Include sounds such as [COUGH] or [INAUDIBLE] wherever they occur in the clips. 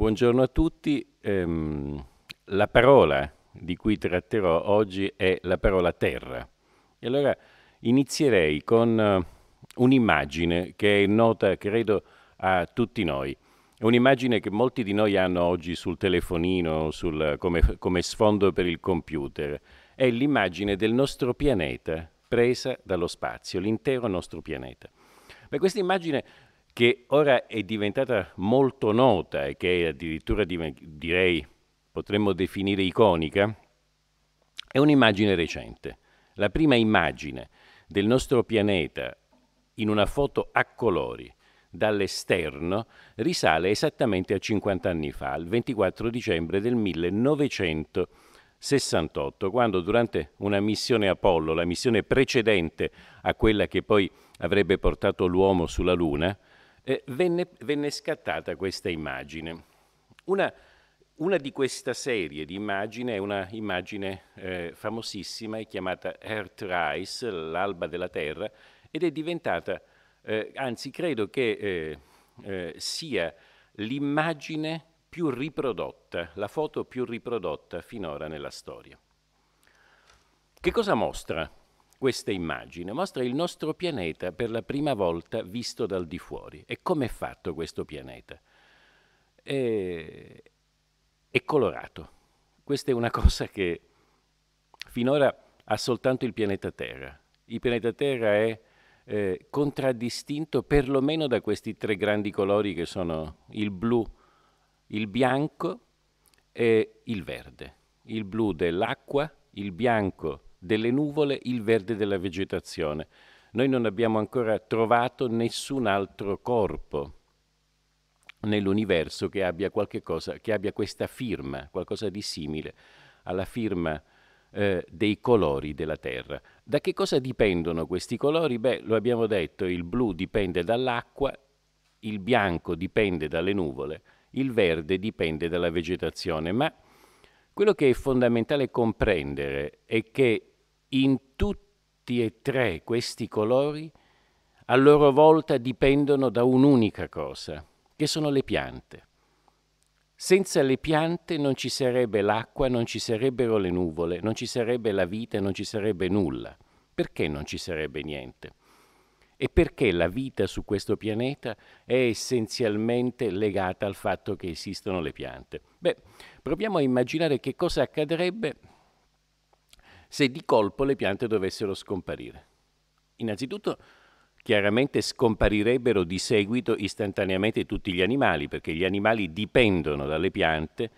Buongiorno a tutti. Ehm, la parola di cui tratterò oggi è la parola terra. E allora inizierei con eh, un'immagine che è nota, credo, a tutti noi. È un'immagine che molti di noi hanno oggi sul telefonino, sul, come, come sfondo per il computer. È l'immagine del nostro pianeta presa dallo spazio, l'intero nostro pianeta. Beh, questa immagine che ora è diventata molto nota e che è addirittura direi potremmo definire iconica, è un'immagine recente. La prima immagine del nostro pianeta in una foto a colori dall'esterno risale esattamente a 50 anni fa, il 24 dicembre del 1968, quando durante una missione Apollo, la missione precedente a quella che poi avrebbe portato l'uomo sulla Luna, eh, venne, venne, scattata questa immagine. Una, una, di questa serie di immagini è una immagine eh, famosissima, è chiamata Earth Rise, l'alba della Terra, ed è diventata, eh, anzi credo che eh, eh, sia l'immagine più riprodotta, la foto più riprodotta finora nella storia. Che cosa mostra questa immagine mostra il nostro pianeta per la prima volta visto dal di fuori. E come è fatto questo pianeta? È, è colorato. Questa è una [LAUGHS] cosa che finora ha soltanto il pianeta Terra. Il pianeta Terra è eh, contraddistinto perlomeno da questi tre grandi colori che sono il blu, il bianco e il verde. Il blu dell'acqua, il bianco delle nuvole il verde della vegetazione. Noi non abbiamo ancora trovato nessun altro corpo nell'universo che abbia qualche cosa, che abbia questa firma, qualcosa di simile alla firma eh, dei colori della Terra. Da che cosa dipendono questi colori? Beh, lo abbiamo detto, il blu dipende dall'acqua, il bianco dipende dalle nuvole, il verde dipende dalla vegetazione, ma quello che è fondamentale comprendere è che in tutti e tre questi colori a loro volta dipendono da un'unica cosa, che sono le piante. Senza le piante non ci sarebbe l'acqua, non ci sarebbero le nuvole, non ci sarebbe la vita, non ci sarebbe nulla. Perché non ci sarebbe niente? E perché la vita su questo pianeta è essenzialmente legata al fatto che esistono le piante? Beh, proviamo a immaginare che cosa accadrebbe se di colpo le piante dovessero scomparire. Innanzitutto, chiaramente scomparirebbero di seguito istantaneamente tutti gli animali, perché gli animali dipendono dalle piante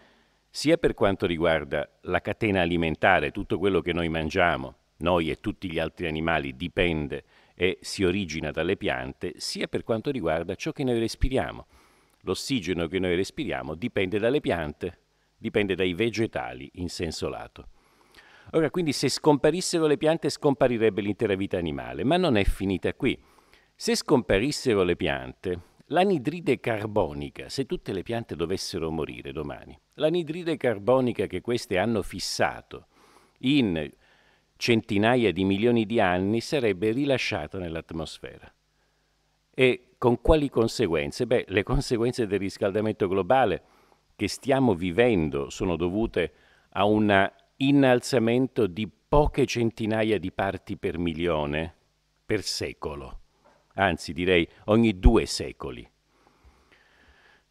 sia per quanto riguarda la catena alimentare, tutto quello che noi mangiamo, noi e tutti gli altri animali dipende e si origina dalle piante, sia per quanto riguarda ciò che noi respiriamo. L'ossigeno che noi respiriamo dipende dalle piante, dipende dai vegetali in senso lato. Ora, quindi se scomparissero le piante scomparirebbe l'intera vita animale, ma non è finita qui. Se scomparissero le piante, l'anidride carbonica, se tutte le piante dovessero morire domani, l'anidride carbonica che queste hanno fissato in centinaia di milioni di anni sarebbe rilasciata nell'atmosfera. E con quali conseguenze? Beh, le conseguenze del riscaldamento globale che stiamo vivendo sono dovute a una innalzamento di poche centinaia di parti per milione per secolo, anzi direi ogni due secoli.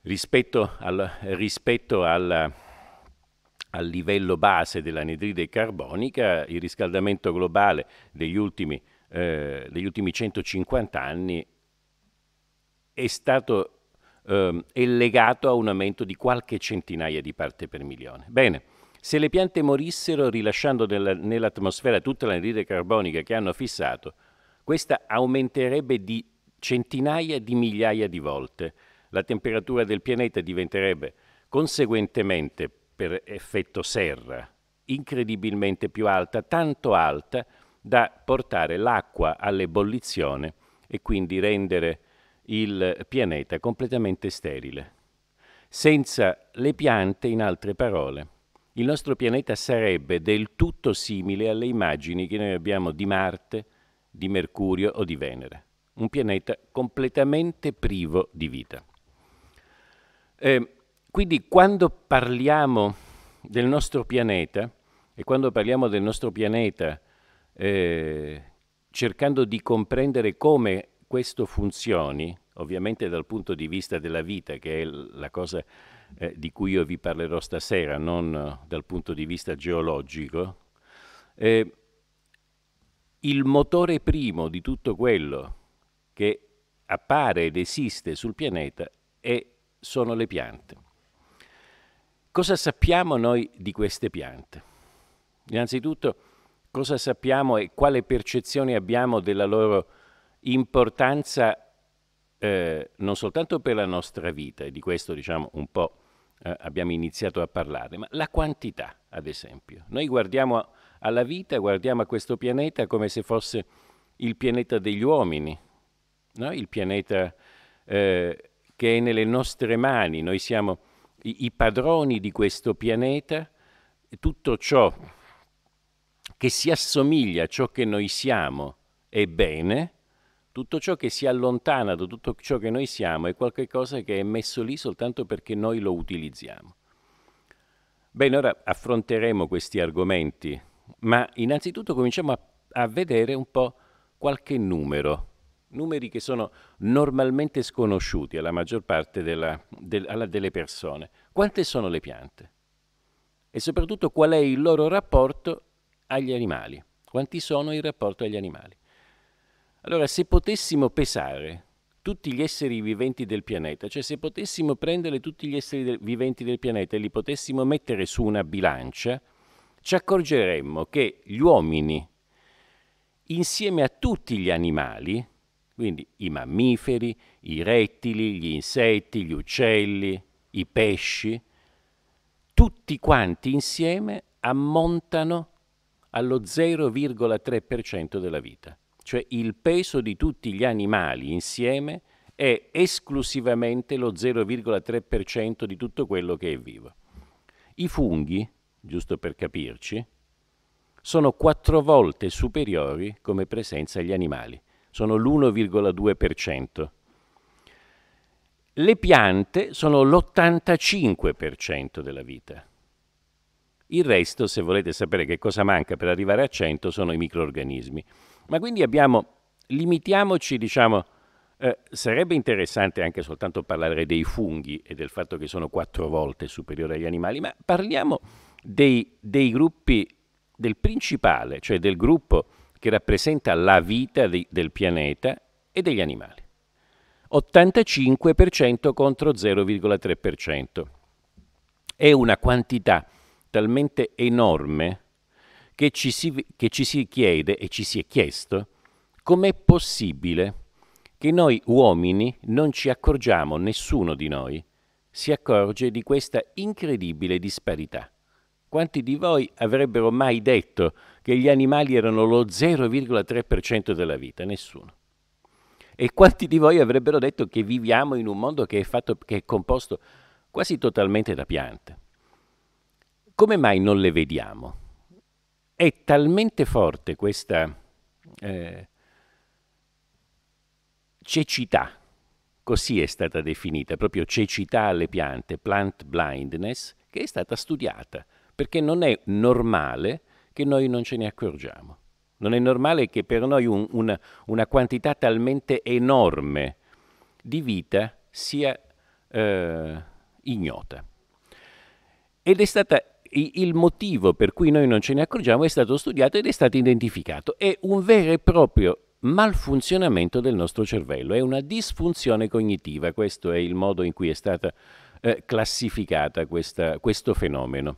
Rispetto al, rispetto al, al livello base dell'anidride carbonica, il riscaldamento globale degli ultimi, eh, degli ultimi 150 anni è stato eh, è legato a un aumento di qualche centinaia di parti per milione. Bene. Se le piante morissero rilasciando nell'atmosfera tutta l'anidride carbonica che hanno fissato, questa aumenterebbe di centinaia di migliaia di volte. La temperatura del pianeta diventerebbe conseguentemente, per effetto serra, incredibilmente più alta, tanto alta da portare l'acqua all'ebollizione e quindi rendere il pianeta completamente sterile. Senza le piante, in altre parole, il nostro pianeta sarebbe del tutto simile alle immagini che noi abbiamo di Marte, di Mercurio o di Venere. Un pianeta completamente privo di vita. Eh, quindi quando parliamo del nostro pianeta, e quando parliamo del nostro pianeta eh, cercando di comprendere come questo funzioni, ovviamente dal punto di vista della vita, che è la cosa eh, di cui io vi parlerò stasera, non eh, dal punto di vista geologico, eh, il motore primo di tutto quello che appare ed esiste sul pianeta è, sono le piante. Cosa sappiamo noi di queste piante? Innanzitutto, cosa sappiamo e quale percezione abbiamo della loro importanza eh, non soltanto per la nostra vita, e di questo diciamo un po' eh, abbiamo iniziato a parlare, ma la quantità, ad esempio. Noi guardiamo alla vita, guardiamo a questo pianeta come se fosse il pianeta degli uomini, no? il pianeta eh, che è nelle nostre mani, noi siamo i, i padroni di questo pianeta, tutto ciò che si assomiglia a ciò che noi siamo è bene, tutto ciò che si allontana da tutto ciò che noi siamo è qualcosa che è messo lì soltanto perché noi lo utilizziamo. Bene, ora affronteremo questi argomenti, ma innanzitutto cominciamo a, a vedere un po' qualche numero, numeri che sono normalmente sconosciuti alla maggior parte della, del, alla, delle persone. Quante sono le piante? E soprattutto qual è il loro rapporto agli animali? Quanti sono in rapporto agli animali? Allora, se potessimo pesare tutti gli esseri viventi del pianeta, cioè se potessimo prendere tutti gli esseri del, viventi del pianeta e li potessimo mettere su una bilancia, ci accorgeremmo che gli uomini, insieme a tutti gli animali, quindi i mammiferi, i rettili, gli insetti, gli uccelli, i pesci, tutti quanti insieme ammontano allo 0,3% della vita cioè il peso di tutti gli animali insieme è esclusivamente lo 0,3% di tutto quello che è vivo. I funghi, giusto per capirci, sono quattro volte superiori come presenza agli animali, sono l'1,2%. Le piante sono l'85% della vita. Il resto, se volete sapere che cosa manca per arrivare a 100, sono i microorganismi. Ma quindi abbiamo, limitiamoci, diciamo, eh, sarebbe interessante anche soltanto parlare dei funghi e del fatto che sono quattro volte superiori agli animali, ma parliamo dei, dei gruppi, del principale, cioè del gruppo che rappresenta la vita di, del pianeta e degli animali. 85% contro 0,3%. È una quantità talmente enorme che ci, si, che ci si chiede e ci si è chiesto com'è possibile che noi uomini non ci accorgiamo, nessuno di noi si accorge di questa incredibile disparità. Quanti di voi avrebbero mai detto che gli animali erano lo 0,3% della vita? Nessuno. E quanti di voi avrebbero detto che viviamo in un mondo che è, fatto, che è composto quasi totalmente da piante? Come mai non le vediamo? è talmente forte questa eh, cecità, così è stata definita, proprio cecità alle piante, plant blindness, che è stata studiata, perché non è normale che noi non ce ne accorgiamo. Non è normale che per noi un, una, una, quantità talmente enorme di vita sia eh, ignota. Ed è stata il motivo per cui noi non ce ne accorgiamo è stato studiato ed è stato identificato. È un vero e proprio malfunzionamento del nostro cervello, è una disfunzione cognitiva, questo è il modo in cui è stata eh, classificato questo fenomeno.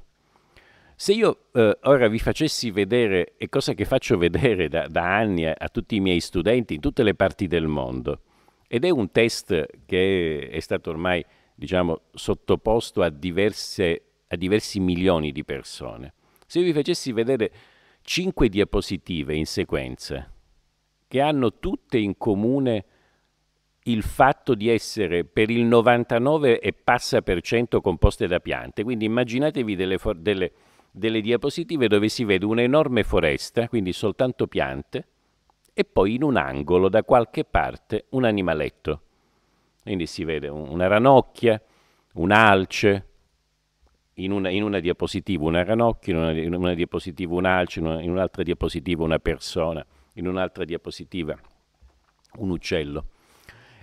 Se io eh, ora vi facessi vedere, e cosa che faccio vedere da, da anni a, a, tutti i miei studenti in tutte le parti del mondo, ed è un test che è stato ormai diciamo, sottoposto a diverse a diversi milioni di persone. Se vi facessi vedere cinque diapositive in sequenza, che hanno tutte in comune il fatto di essere per il 99 e passa per cento composte da piante. Quindi immaginatevi delle, for- delle, delle diapositive dove si vede un'enorme foresta, quindi soltanto piante, e poi in un angolo da qualche parte un animaletto. Quindi si vede una ranocchia, un alce, in una, in una, diapositiva una ranocchia, in una, in una diapositiva un alce, in, in, un'altra diapositiva una persona, in un'altra diapositiva un uccello.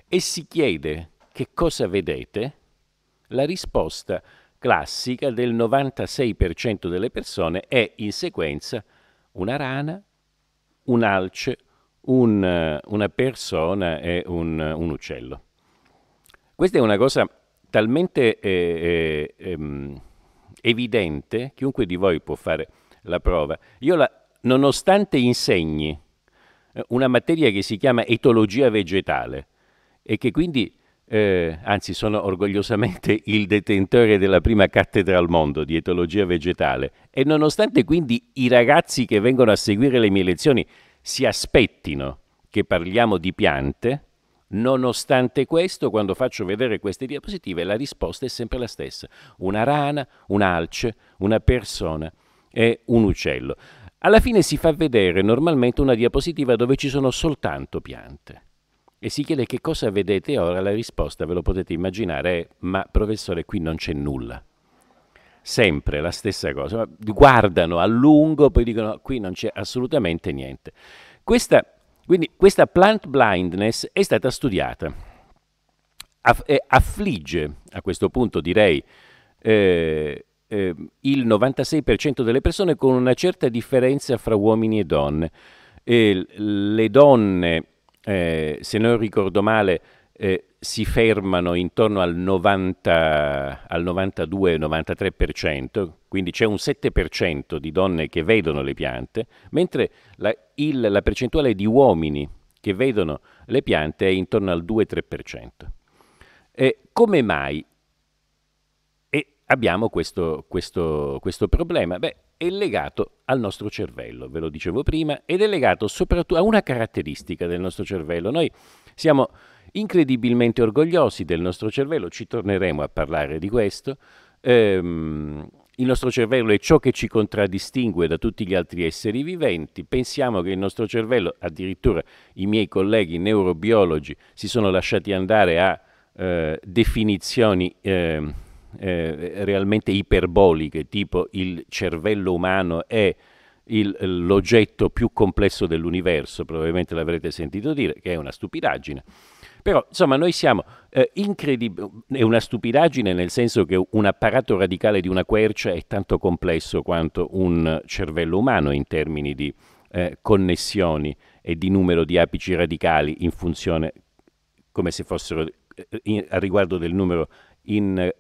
E si chiede che cosa vedete? La risposta classica del 96% delle persone è in sequenza una rana, un alce, un, una persona e un, un uccello. Questa è una cosa talmente... Eh, eh, ehm, evidente, chiunque di voi può fare la prova. Io, la, nonostante insegni eh, una materia che si chiama etologia vegetale e che quindi, eh, anzi sono orgogliosamente [LAUGHS] il detentore della prima cattedra al mondo di etologia vegetale, e nonostante quindi i ragazzi che vengono a seguire le mie lezioni si aspettino che parliamo di piante, Nonostante questo, quando faccio vedere queste diapositive, la risposta è sempre la stessa. Una rana, un alce, una persona e un uccello. Alla fine si fa vedere normalmente una diapositiva dove ci sono soltanto piante. E si chiede che cosa vedete ora, la risposta ve lo potete immaginare è ma professore qui non c'è nulla. Sempre la stessa cosa, guardano a lungo, poi dicono qui non c'è assolutamente niente. Questa quindi questa plant blindness è stata studiata, eh, affligge a questo punto direi eh, eh, il 96% delle persone con una certa differenza fra uomini e donne. E le donne, eh, se non ricordo male, eh, si fermano intorno al, 90, al 92-93%, quindi c'è un 7% di donne che vedono le piante, mentre la, il, la percentuale di uomini che vedono le piante è intorno al 2-3%. Eh, come mai e abbiamo questo, questo, questo problema? Beh, è legato al nostro cervello, ve lo dicevo prima, ed è legato soprattutto a una caratteristica del nostro cervello. Noi siamo incredibilmente orgogliosi del nostro cervello, ci torneremo a parlare di questo. Ehm, il nostro cervello è ciò che ci contraddistingue da tutti gli altri esseri viventi. Pensiamo che il nostro cervello, addirittura i miei colleghi neurobiologi si sono lasciati andare a eh, definizioni eh, eh, realmente iperboliche, tipo il cervello umano è il, l'oggetto più complesso dell'universo, probabilmente l'avrete sentito dire, che è una stupidaggine. Però, insomma, noi siamo eh, incredibili, è una stupidaggine nel senso che un apparato radicale di una quercia è tanto complesso quanto un cervello umano in termini di eh, connessioni e di numero di apici radicali in funzione, come se fossero eh, in, a riguardo del numero in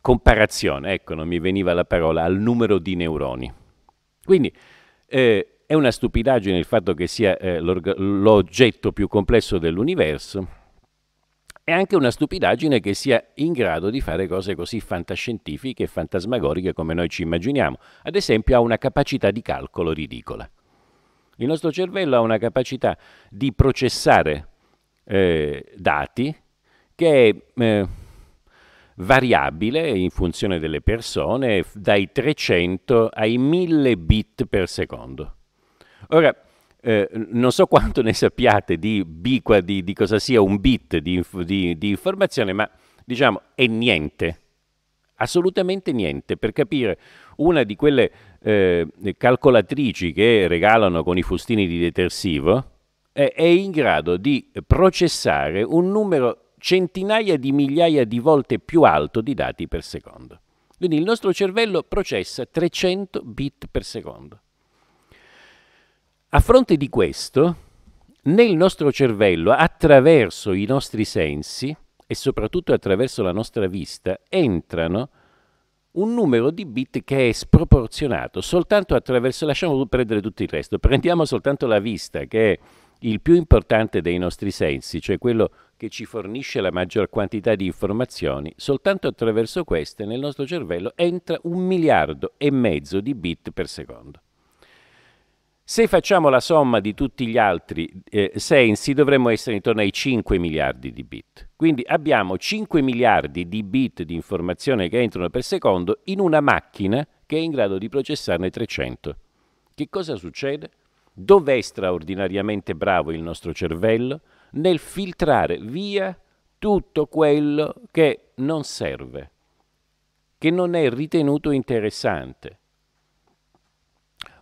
comparazione, ecco, non mi veniva la parola, al numero di neuroni. Quindi eh, è una stupidaggine il fatto che sia eh, l'oggetto più complesso dell'universo, è anche una stupidaggine che sia in grado di fare cose così fantascientifiche e fantasmagoriche come noi ci immaginiamo. Ad esempio ha una capacità di calcolo ridicola. Il nostro cervello ha una capacità di processare eh, dati che è eh, variabile in funzione delle persone dai 300 ai 1000 bit per secondo. Ora, eh, non so quanto ne sappiate di, biqua, di, di cosa sia un bit di, di, informazione, ma diciamo è niente, assolutamente niente, per capire una di quelle eh, calcolatrici che regalano con i fustini di detersivo eh, è in grado di processare un numero centinaia di migliaia di volte più alto di dati per secondo. Quindi il nostro cervello processa 300 bit per secondo. A fronte di questo, nel nostro cervello, attraverso i nostri sensi e soprattutto attraverso la nostra vista, entrano un numero di bit che è sproporzionato soltanto attraverso, lasciamo prendere tutto il resto, prendiamo soltanto la vista che è il più importante dei nostri sensi, cioè quello che ci fornisce la maggior quantità di informazioni, soltanto attraverso queste nel nostro cervello entra un miliardo e mezzo di bit per secondo. Se facciamo la somma di tutti gli altri eh, sensi dovremmo essere intorno ai 5 miliardi di bit. Quindi abbiamo 5 miliardi di bit di informazione che entrano per secondo in una macchina che è in grado di processarne 300. Che cosa succede? Dov'è straordinariamente bravo il nostro cervello? Nel filtrare via tutto quello che non serve, che non è ritenuto interessante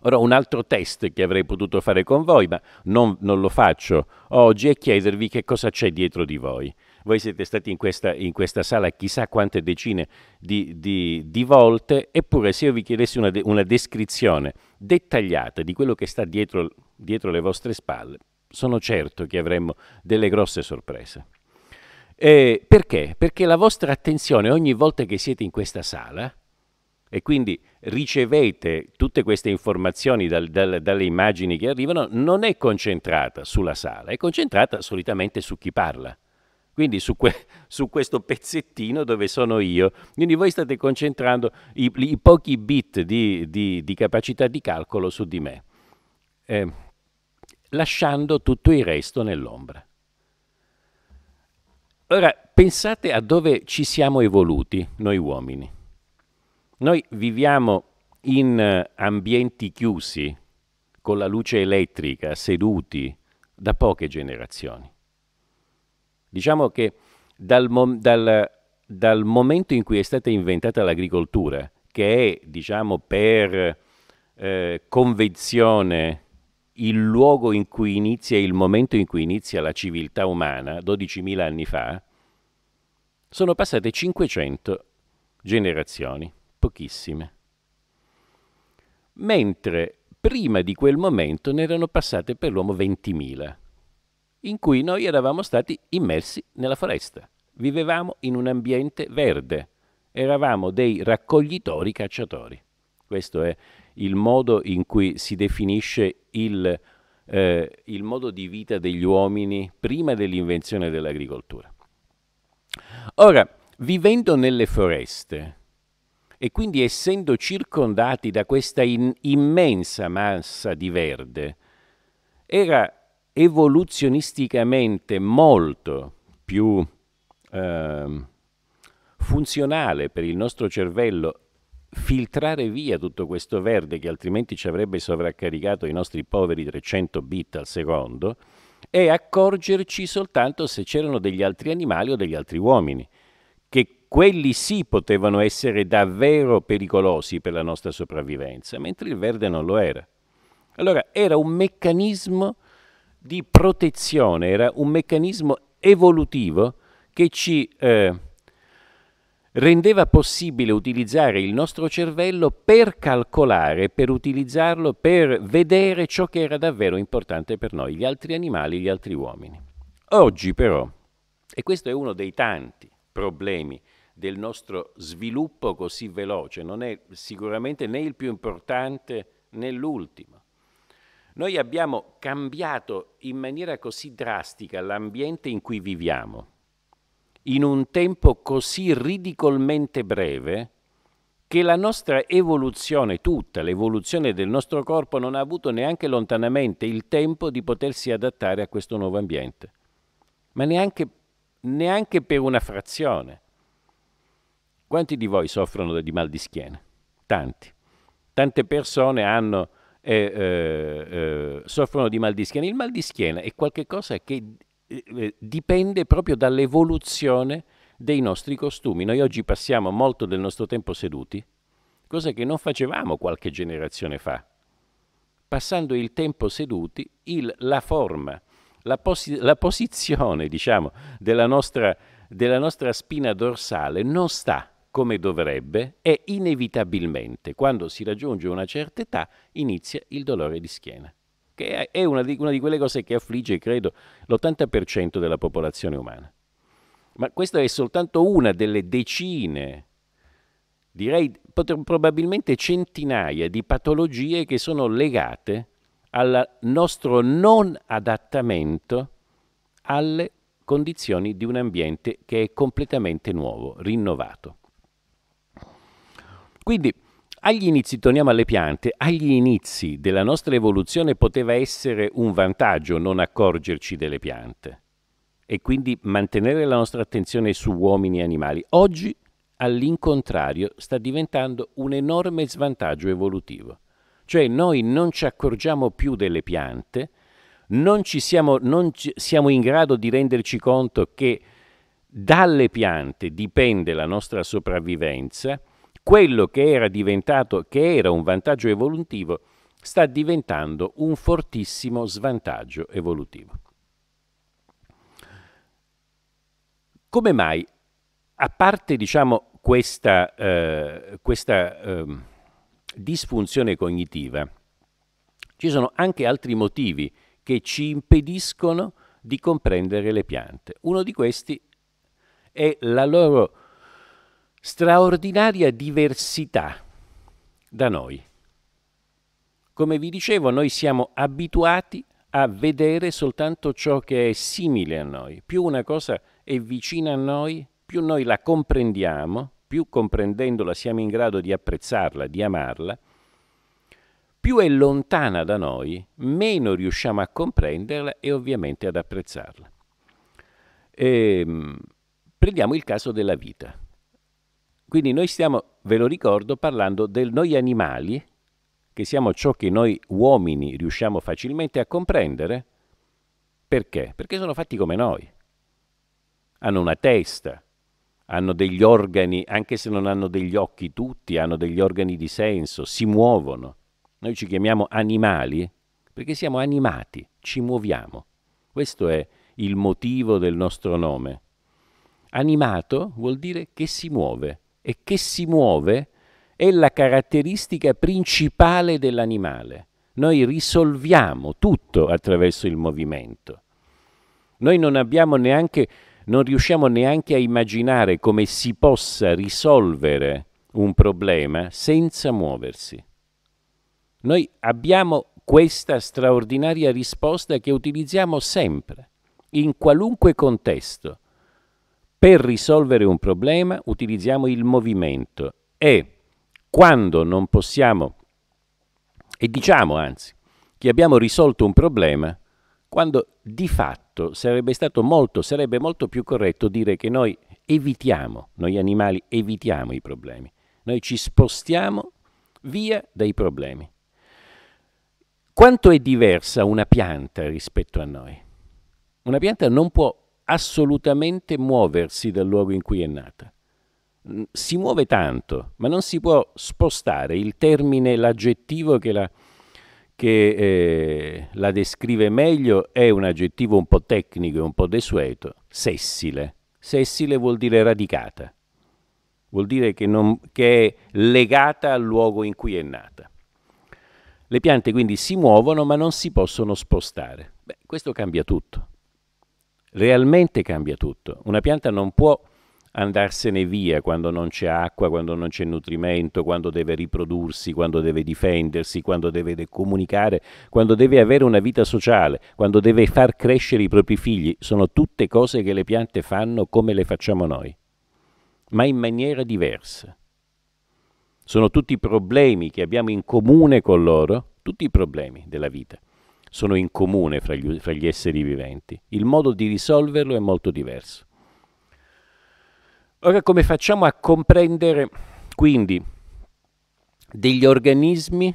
Ora un altro test che avrei potuto fare con voi, ma non, non lo faccio oggi, è chiedervi che cosa c'è dietro di voi. Voi siete stati in questa, in questa sala chissà quante decine di, di, di, volte, eppure se io vi chiedessi una, una descrizione dettagliata di quello che sta dietro, dietro le vostre spalle, sono certo che avremmo delle grosse sorprese. Eh, perché? Perché la vostra attenzione ogni volta che siete in questa sala e quindi ricevete tutte queste informazioni dal, dal, dalle immagini che arrivano, non è concentrata sulla sala, è concentrata solitamente su chi parla. Quindi su, que- [LAUGHS] su questo pezzettino dove sono io. Quindi voi state concentrando i, i pochi bit di, di, di, capacità di calcolo su di me, eh, lasciando tutto il resto nell'ombra. Ora, pensate a dove ci siamo evoluti noi uomini noi viviamo in eh, ambienti chiusi, con la luce elettrica, seduti, da poche generazioni. Diciamo che dal, mom- dal, dal momento in cui è stata inventata l'agricoltura, che è, diciamo, per eh, convenzione il luogo in cui inizia, il momento in cui inizia la civiltà umana, 12.000 anni fa, sono passate 500 generazioni pochissime. Mentre prima di quel momento ne erano passate per l'uomo 20.000, in cui noi eravamo stati immersi nella foresta. Vivevamo in un ambiente verde, eravamo dei raccoglitori cacciatori. Questo è il modo in cui si definisce il, eh, il modo di vita degli uomini prima dell'invenzione dell'agricoltura. Ora, vivendo nelle foreste, e quindi essendo circondati da questa in- immensa massa di verde, era evoluzionisticamente molto più eh, funzionale per il nostro cervello filtrare via tutto questo verde che altrimenti ci avrebbe sovraccaricato i nostri poveri 300 bit al secondo e accorgerci soltanto se c'erano degli altri animali o degli altri uomini quelli sì potevano essere davvero pericolosi per la nostra sopravvivenza, mentre il verde non lo era. Allora era un meccanismo di protezione, era un meccanismo evolutivo che ci eh, rendeva possibile utilizzare il nostro cervello per calcolare, per utilizzarlo, per vedere ciò che era davvero importante per noi, gli altri animali, gli altri uomini. Oggi però, e questo è uno dei tanti problemi del nostro sviluppo così veloce, non è sicuramente né il più importante né l'ultimo. Noi abbiamo cambiato in maniera così drastica l'ambiente in cui viviamo, in un tempo così ridicolmente breve, che la nostra evoluzione, tutta l'evoluzione del nostro corpo, non ha avuto neanche lontanamente il tempo di potersi adattare a questo nuovo ambiente, ma neanche, neanche per una frazione. Quanti di voi soffrono di mal di schiena? Tanti. Tante persone hanno, eh, eh, eh soffrono di mal di schiena. Il mal di schiena è qualcosa che eh, eh, dipende proprio dall'evoluzione dei nostri costumi. Noi oggi passiamo molto del nostro tempo seduti, cosa che non facevamo qualche generazione fa. Passando il tempo seduti, il, la forma, la, posi- la posizione, diciamo, della nostra, della nostra spina dorsale non sta come dovrebbe e inevitabilmente, quando si raggiunge una certa età, inizia il dolore di schiena, che è una di, una di quelle cose che affligge, credo, l'80% della popolazione umana. Ma questa è soltanto una delle decine direi probabilmente centinaia di patologie che sono legate al nostro non adattamento alle condizioni di un ambiente che è completamente nuovo, rinnovato. Quindi agli inizi, torniamo alle piante, agli inizi della nostra evoluzione poteva essere un vantaggio non accorgerci delle piante e quindi mantenere la nostra attenzione su uomini e animali. Oggi, all'incontrario, sta diventando un enorme svantaggio evolutivo. Cioè noi non ci accorgiamo più delle piante, non, ci siamo, non ci siamo in grado di renderci conto che dalle piante dipende la nostra sopravvivenza quello che era diventato, che era un vantaggio evolutivo, sta diventando un fortissimo svantaggio evolutivo. Come mai, a parte diciamo, questa, eh, questa eh, disfunzione cognitiva, ci sono anche altri motivi che ci impediscono di comprendere le piante. Uno di questi è la loro straordinaria diversità da noi. Come vi dicevo, noi siamo abituati a vedere soltanto ciò che è simile a noi. Più una cosa è vicina a noi, più noi la comprendiamo, più comprendendola siamo in grado di apprezzarla, di amarla, più è lontana da noi, meno riusciamo a comprenderla e ovviamente ad apprezzarla. E, ehm, prendiamo il caso della vita. Quindi noi stiamo, ve lo ricordo, parlando del noi animali, che siamo ciò che noi uomini riusciamo facilmente a comprendere. Perché? Perché sono fatti come noi. Hanno una testa, hanno degli organi, anche se non hanno degli occhi tutti, hanno degli organi di senso, si muovono. Noi ci chiamiamo animali perché siamo animati, ci muoviamo. Questo è il motivo del nostro nome. Animato vuol dire che si muove e che si muove è la caratteristica principale dell'animale. Noi risolviamo tutto attraverso il movimento. Noi non abbiamo neanche, non riusciamo neanche a immaginare come si possa risolvere un problema senza muoversi. Noi abbiamo questa straordinaria risposta che utilizziamo sempre, in qualunque contesto, per risolvere un problema utilizziamo il movimento e quando non possiamo, e diciamo anzi, che abbiamo risolto un problema, quando di fatto sarebbe stato molto, sarebbe molto più corretto dire che noi evitiamo, noi animali evitiamo i problemi, noi ci spostiamo via dai problemi. Quanto è diversa una pianta rispetto a noi? Una pianta non può assolutamente muoversi dal luogo in cui è nata. Mm, si muove tanto, ma non si può spostare il termine, l'aggettivo che la, che, eh, la descrive meglio è un aggettivo un po' tecnico e un po' desueto, sessile. Sessile vuol dire radicata, vuol dire che, non, che è legata al luogo in cui è nata. Le piante quindi si muovono ma non si possono spostare. Beh, questo cambia tutto realmente cambia tutto. Una pianta non può andarsene via quando non c'è acqua, quando non c'è nutrimento, quando deve riprodursi, quando deve difendersi, quando deve comunicare, quando deve avere una vita sociale, quando deve far crescere i propri figli. Sono tutte cose che le piante fanno come le facciamo noi, ma in maniera diversa. Sono tutti problemi che abbiamo in comune con loro, tutti i problemi della vita sono in comune fra gli, fra gli esseri viventi. Il modo di risolverlo è molto diverso. Ora come facciamo a comprendere quindi degli organismi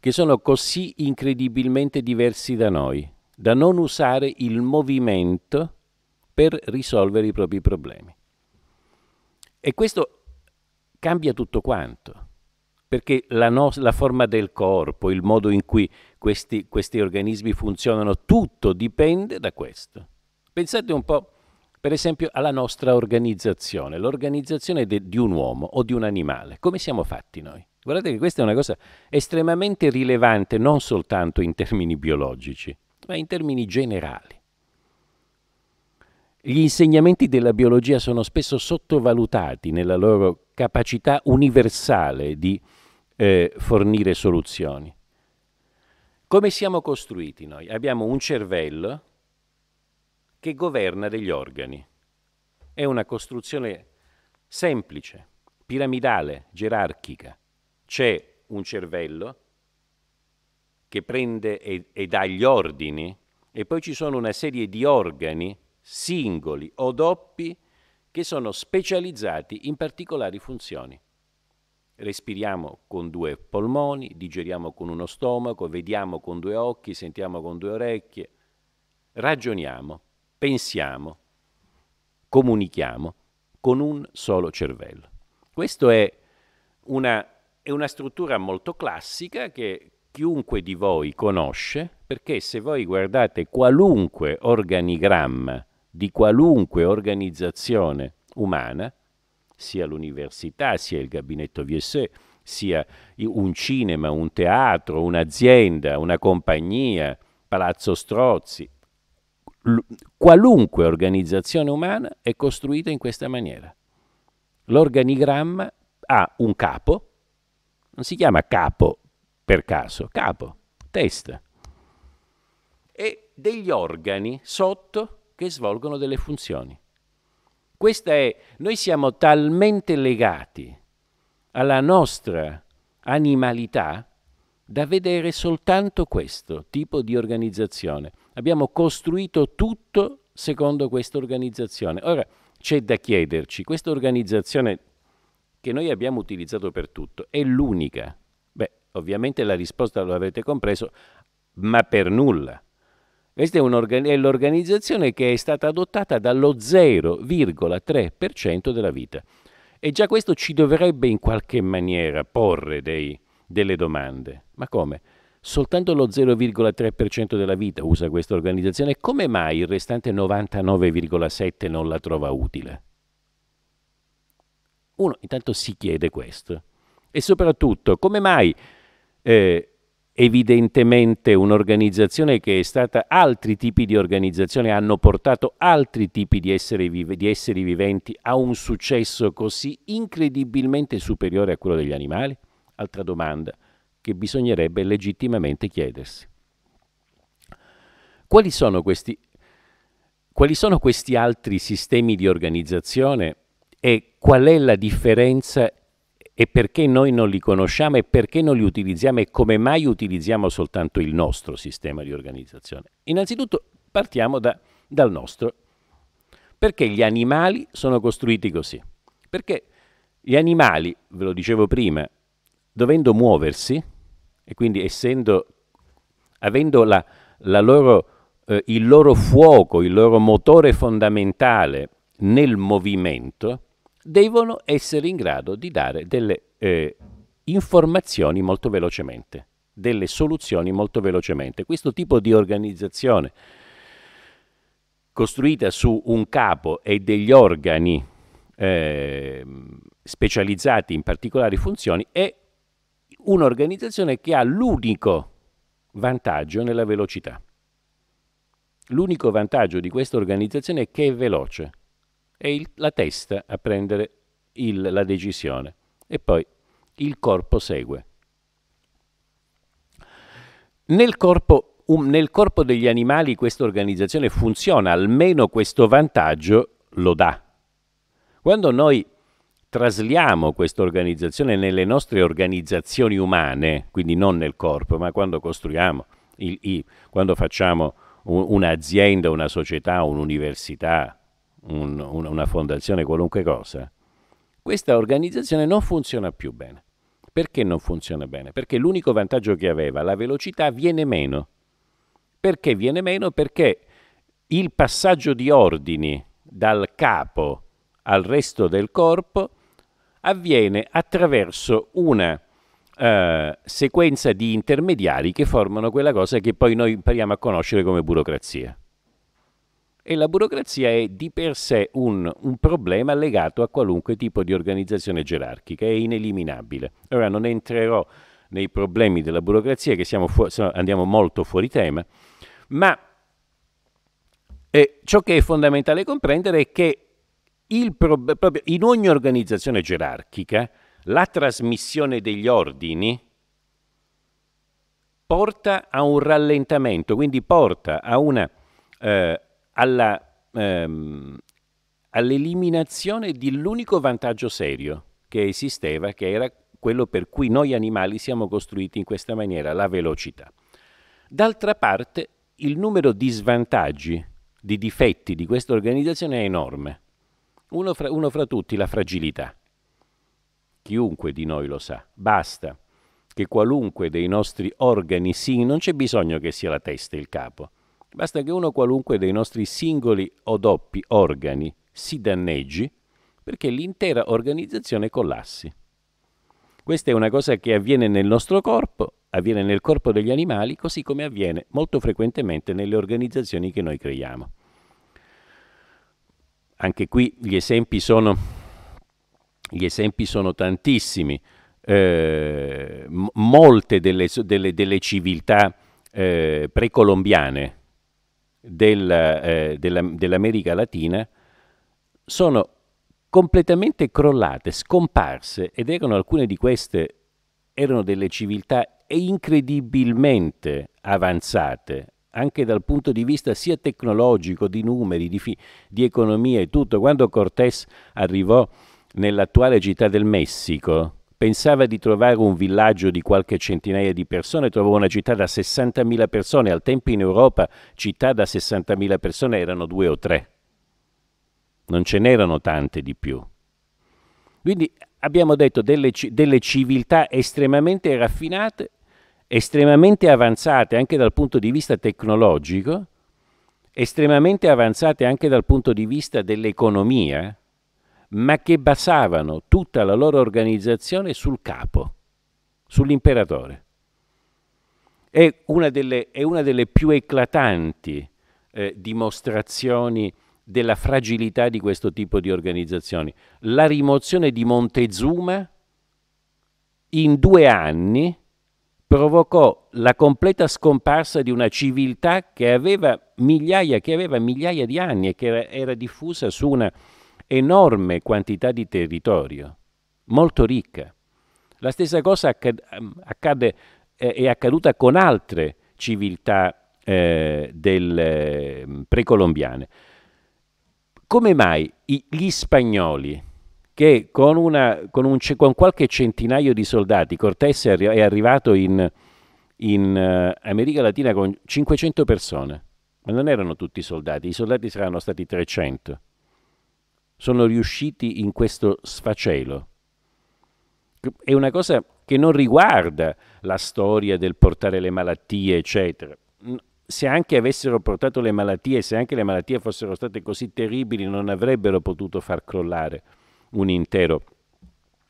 che sono così incredibilmente diversi da noi, da non usare il movimento per risolvere i propri problemi. E questo cambia tutto quanto, perché la, no- la forma del corpo, il modo in cui questi, questi organismi funzionano. Tutto dipende da questo. Pensate un po', per esempio, alla nostra organizzazione, l'organizzazione de, di un uomo o di un animale. Come siamo fatti noi? Guardate che questa è una cosa estremamente rilevante non soltanto in termini biologici, ma in termini generali. Gli insegnamenti della biologia sono spesso sottovalutati nella loro capacità universale di eh, fornire soluzioni. Come siamo costruiti noi? Abbiamo un cervello che governa degli organi. È una costruzione semplice, piramidale, gerarchica. C'è un cervello che prende e, e dà gli ordini e poi ci sono una serie di organi singoli o doppi che sono specializzati in particolari funzioni respiriamo con due polmoni, digeriamo con uno stomaco, vediamo con due occhi, sentiamo con due orecchie, ragioniamo, pensiamo, comunichiamo con un solo cervello. Questa è, è una, struttura molto classica che chiunque di voi conosce, perché se voi guardate qualunque organigramma di qualunque organizzazione umana, sia l'università, sia il gabinetto VSE, sia un cinema, un teatro, un'azienda, una compagnia, Palazzo Strozzi. Qualunque organizzazione umana è costruita in questa maniera. L'organigramma ha un capo, non si chiama capo per caso, capo, testa, e degli organi sotto che svolgono delle funzioni. Questa è, noi siamo talmente legati alla nostra animalità da vedere soltanto questo tipo di organizzazione. Abbiamo costruito tutto secondo questa organizzazione. Ora c'è da chiederci, questa organizzazione che noi abbiamo utilizzato per tutto è l'unica? Beh, ovviamente la risposta lo avrete compreso, ma per nulla. Questa è, l'organizzazione che è stata adottata dallo 0,3% della vita. E già questo ci dovrebbe in qualche maniera porre dei, delle domande. Ma come? Soltanto lo 0,3% della vita usa questa organizzazione, come mai il restante 99,7% non la trova utile? Uno intanto si chiede questo. E soprattutto, come mai eh, evidentemente un'organizzazione che è stata altri tipi di organizzazione hanno portato altri tipi di esseri, vive, di esseri viventi a un successo così incredibilmente superiore a quello degli animali? Altra domanda che bisognerebbe legittimamente chiedersi. Quali sono questi, quali sono questi altri sistemi di organizzazione e qual è la differenza e perché noi non li conosciamo e perché non li utilizziamo e come mai utilizziamo soltanto il nostro sistema di organizzazione. Innanzitutto partiamo da, dal nostro. Perché gli animali sono costruiti così? Perché gli animali, ve lo dicevo prima, dovendo muoversi e quindi essendo, avendo la, la loro, eh, il loro fuoco, il loro motore fondamentale nel movimento, devono essere in grado di dare delle eh, informazioni molto velocemente, delle soluzioni molto velocemente. Questo tipo di organizzazione costruita su un capo e degli organi eh, specializzati in particolari funzioni è un'organizzazione che ha l'unico vantaggio nella velocità. L'unico vantaggio di questa organizzazione è che è veloce è il, la testa a prendere il, la decisione e poi il corpo segue. Nel corpo, um, nel corpo degli animali questa organizzazione funziona, almeno questo vantaggio lo dà. Quando noi trasliamo questa organizzazione nelle nostre organizzazioni umane, quindi non nel corpo, ma quando costruiamo, il, il, quando facciamo un'azienda, una società, un'università, un, una fondazione, qualunque cosa, questa organizzazione non funziona più bene. Perché non funziona bene? Perché l'unico vantaggio che aveva, la velocità, viene meno. Perché viene meno? Perché il passaggio di ordini dal capo al resto del corpo avviene attraverso una eh, sequenza di intermediari che formano quella cosa che poi noi impariamo a conoscere come burocrazia. E la burocrazia è di per sé un, un, problema legato a qualunque tipo di organizzazione gerarchica, è ineliminabile. Ora non entrerò nei problemi della burocrazia, che fu- andiamo molto fuori tema, ma eh, ciò che è fondamentale comprendere è che pro- in ogni organizzazione gerarchica la trasmissione degli ordini porta a un rallentamento, quindi porta a una... Eh, alla, ehm, all'eliminazione dell'unico vantaggio serio che esisteva, che era quello per cui noi animali siamo costruiti in questa maniera, la velocità. D'altra parte, il numero di svantaggi, di difetti di questa organizzazione è enorme. Uno fra, uno fra tutti, la fragilità. Chiunque di noi lo sa, basta che qualunque dei nostri organi sì, non c'è bisogno che sia la testa e il capo Basta che uno qualunque dei nostri singoli o doppi organi si danneggi perché l'intera organizzazione collassi. Questa è una cosa che avviene nel nostro corpo, avviene nel corpo degli animali, così come avviene molto frequentemente nelle organizzazioni che noi creiamo. Anche qui gli esempi sono, gli esempi sono tantissimi. Eh, molte delle, delle, delle civiltà eh, precolombiane del, eh, della, dell'America Latina sono completamente crollate, scomparse ed erano alcune di queste erano delle civiltà incredibilmente avanzate anche dal punto di vista sia tecnologico, di numeri, di, fi- di economia e tutto. Quando Cortés arrivò nell'attuale città del Messico, pensava di trovare un villaggio di qualche centinaia di persone, trovò una città da 60.000 persone, al tempo in Europa città da 60.000 persone erano due o tre, non ce n'erano tante di più. Quindi abbiamo detto delle, delle civiltà estremamente raffinate, estremamente avanzate anche dal punto di vista tecnologico, estremamente avanzate anche dal punto di vista dell'economia, ma che basavano tutta la loro organizzazione sul capo, sull'imperatore. È una delle, è una delle più eclatanti eh, dimostrazioni della fragilità di questo tipo di organizzazioni. La rimozione di Montezuma in due anni provocò la completa scomparsa di una civiltà che aveva migliaia, che aveva migliaia di anni e che era, era diffusa su una enorme quantità di territorio, molto ricca. La stessa cosa ehm, accade, accade, eh, è accaduta con altre civiltà eh, del, eh, precolombiane. Come mai gli spagnoli, che con, una, con, un, con, qualche centinaio di soldati, Cortés è arrivato in, in eh, America Latina con 500 persone, ma non erano tutti soldati, i soldati saranno stati 300 sono riusciti in questo sfacelo. È una cosa che non riguarda la storia del portare le malattie, eccetera. Se anche avessero portato le malattie, se anche le malattie fossero state così terribili, non avrebbero potuto far crollare un intero,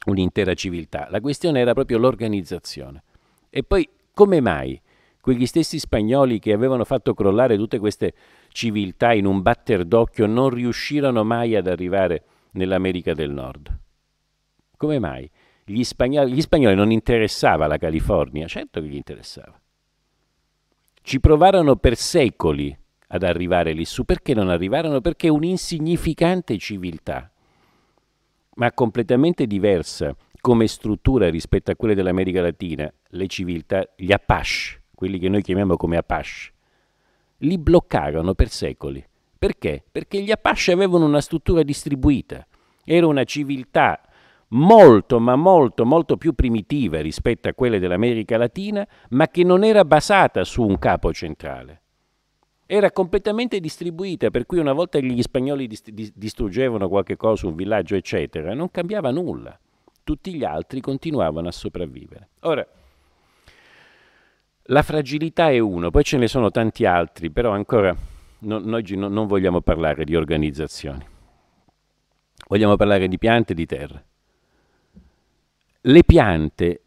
un'intera civiltà. La questione era proprio l'organizzazione. E poi come mai quegli stessi spagnoli che avevano fatto crollare tutte queste civiltà in un batter d'occhio non riuscirono mai ad arrivare nell'America del Nord. Come mai? Gli spagnoli, gli spagnoli non interessava la California, certo che gli interessava. Ci provarono per secoli ad arrivare lì su, perché non arrivarono? Perché un'insignificante civiltà, ma completamente diversa come struttura rispetto a quelle dell'America Latina, le civiltà, gli Apache, quelli che noi chiamiamo come Apache, li bloccarono per secoli. Perché? Perché gli Apache avevano una struttura distribuita, era una civiltà molto, ma molto, molto più primitiva rispetto a quelle dell'America Latina, ma che non era basata su un capo centrale. Era completamente distribuita, per cui una volta che gli spagnoli distruggevano qualche cosa, un villaggio, eccetera, non cambiava nulla. Tutti gli altri continuavano a sopravvivere. Ora, la fragilità è uno, poi ce ne sono tanti altri, però ancora no, noi no, non vogliamo parlare di organizzazioni. Vogliamo parlare di piante e di terra. Le piante,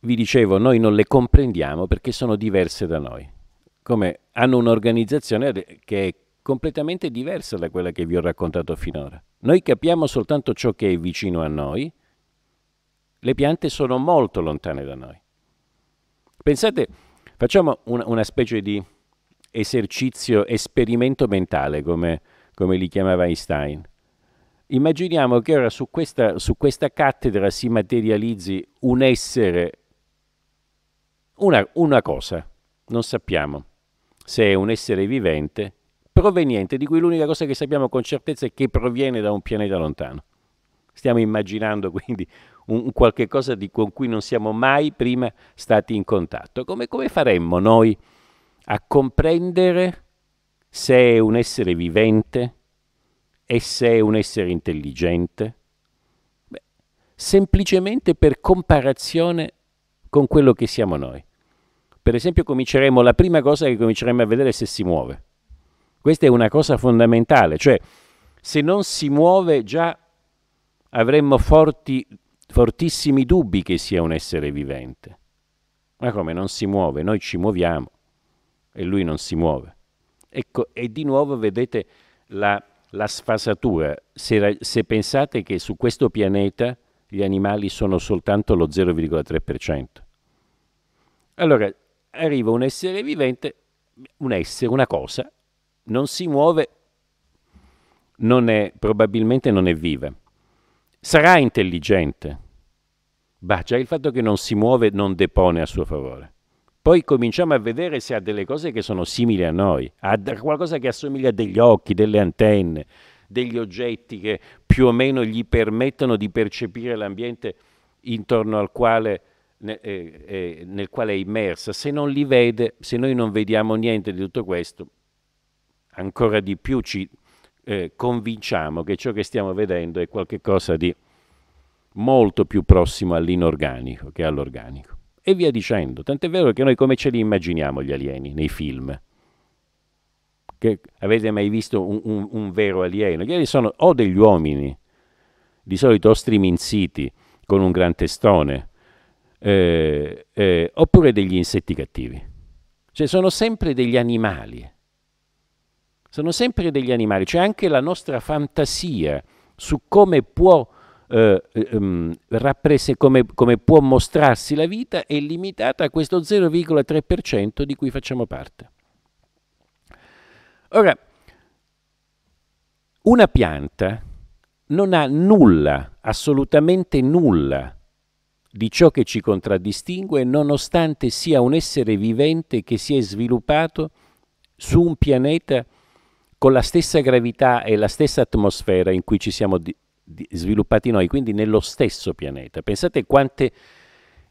vi dicevo, noi non le comprendiamo perché sono diverse da noi. Come hanno un'organizzazione che è completamente diversa da quella che vi ho raccontato finora. Noi capiamo soltanto ciò che è vicino a noi, le piante sono molto lontane da noi. Pensate, facciamo una, una specie di esercizio, esperimento mentale, come, come, li chiamava Einstein. Immaginiamo che ora su questa, su questa cattedra si materializzi un essere, una, una cosa, non sappiamo se è un essere vivente, proveniente, di cui l'unica cosa che sappiamo con certezza è che proviene da un pianeta lontano. Stiamo immaginando quindi un, qualche cosa di, con cui non siamo mai prima stati in contatto. Come, come faremmo noi a comprendere se è un essere vivente e se è un essere intelligente? Beh, semplicemente per comparazione con quello che siamo noi. Per esempio cominceremo, la prima cosa che cominceremo a vedere è se si muove. Questa è una cosa fondamentale, cioè se non si muove già avremmo forti fortissimi dubbi che sia un essere vivente. Ma come non si muove? Noi ci muoviamo e lui non si muove. Ecco, e di nuovo vedete la, la sfasatura. Se, se pensate che su questo pianeta gli animali sono soltanto lo 0,3%. Allora, arriva un essere vivente, un essere, una cosa, non si muove, non è, probabilmente non è viva sarà intelligente. Bah, già il fatto che non si muove non depone a suo favore. Poi cominciamo a vedere se ha delle cose che sono simili a noi, ha qualcosa che assomiglia a degli occhi, delle antenne, degli oggetti che più o meno gli permettono di percepire l'ambiente intorno al quale, eh, eh, nel quale è immersa. Se non li vede, se noi non vediamo niente di tutto questo, ancora di più ci eh, convinciamo che ciò che stiamo vedendo è qualcosa di molto più prossimo all'inorganico che all'organico. E via dicendo, tant'è vero che noi come ce li immaginiamo gli alieni nei film? Che avete mai visto un, un, un vero alieno? Gli alieni sono o degli uomini, di solito o striminziti con un gran testone, eh, eh, oppure degli insetti cattivi. Cioè sono sempre degli animali sono sempre degli animali, c'è anche la nostra fantasia su come può, eh, ehm, come, come può mostrarsi la vita è limitata a questo 0,3% di cui facciamo parte. Ora, una pianta non ha nulla, assolutamente nulla, di ciò che ci contraddistingue, nonostante sia un essere vivente che si è sviluppato su un pianeta con la stessa gravità e la stessa atmosfera in cui ci siamo di, di, sviluppati noi, quindi nello stesso pianeta. Pensate quante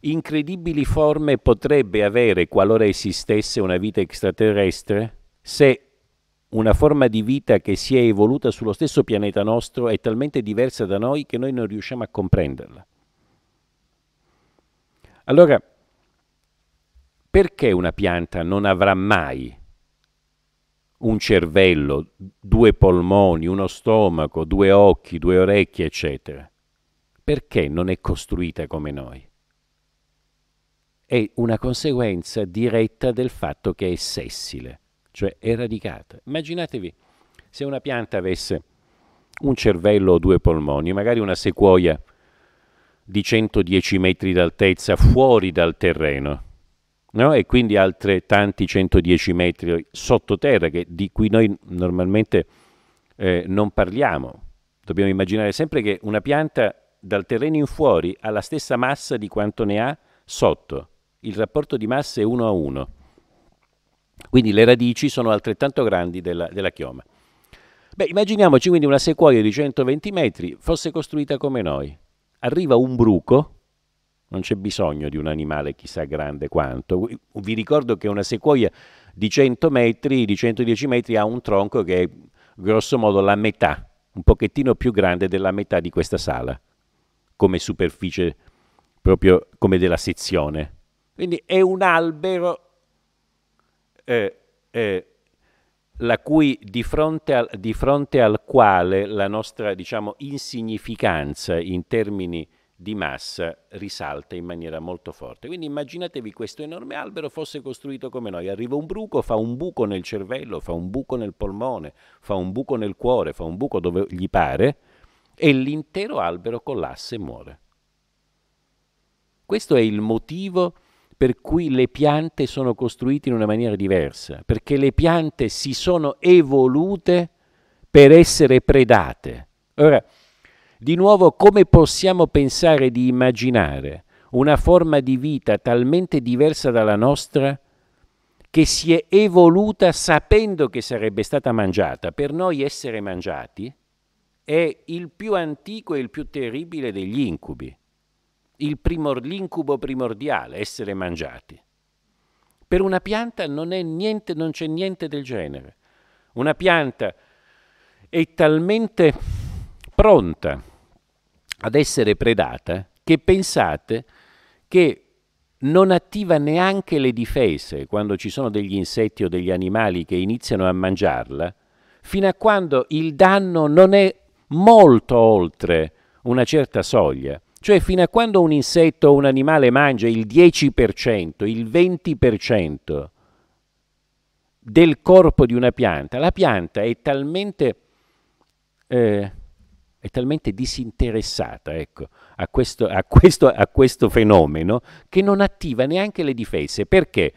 incredibili forme potrebbe avere qualora esistesse una vita extraterrestre se una forma di vita che si è evoluta sullo stesso pianeta nostro è talmente diversa da noi che noi non riusciamo a comprenderla. Allora, perché una pianta non avrà mai un cervello, due polmoni, uno stomaco, due occhi, due orecchie, eccetera. Perché non è costruita come noi? È una conseguenza diretta del fatto che è sessile, cioè è radicata. Immaginatevi se una pianta avesse un cervello o due polmoni, magari una sequoia di 110 metri d'altezza fuori dal terreno, no? e quindi altrettanti 110 metri sottoterra che, di cui noi normalmente eh, non parliamo. Dobbiamo immaginare sempre che una pianta dal terreno in fuori ha la stessa massa di quanto ne ha sotto. Il rapporto di massa è 1 a 1. Quindi le radici sono altrettanto grandi della, della chioma. Beh, immaginiamoci quindi una sequoia di 120 metri fosse costruita come noi. Arriva un bruco, non c'è bisogno di un animale chissà grande quanto. Vi ricordo che una sequoia di 100 metri, di 110 metri, ha un tronco che è grosso modo la metà, un pochettino più grande della metà di questa sala, come superficie proprio come della sezione. Quindi è un albero eh, eh, cui, di, fronte al, di fronte, al, quale la nostra diciamo, insignificanza in termini di massa risalta in maniera molto forte. Quindi immaginatevi questo enorme albero fosse costruito come noi. Arriva un bruco, fa un buco nel cervello, fa un buco nel polmone, fa un buco nel cuore, fa un buco dove gli pare e l'intero albero collassa e muore. Questo è il motivo per cui le piante sono costruite in una maniera diversa, perché le piante si sono evolute per essere predate. Ora, di nuovo, come possiamo pensare di immaginare una forma di vita talmente diversa dalla nostra che si è evoluta sapendo che sarebbe stata mangiata? Per noi essere mangiati è il più antico e il più terribile degli incubi, primor- l'incubo primordiale, essere mangiati. Per una pianta non, niente, non c'è niente del genere. Una pianta è talmente pronta ad essere predata che pensate che non attiva neanche le difese quando ci sono degli insetti o degli animali che iniziano a mangiarla, fino a quando il danno non è molto oltre una certa soglia. Cioè fino a quando un insetto o un animale mangia il 10%, il 20% del corpo di una pianta, la pianta è talmente eh, è talmente disinteressata ecco, a, questo, a, questo, a questo fenomeno che non attiva neanche le difese. Perché?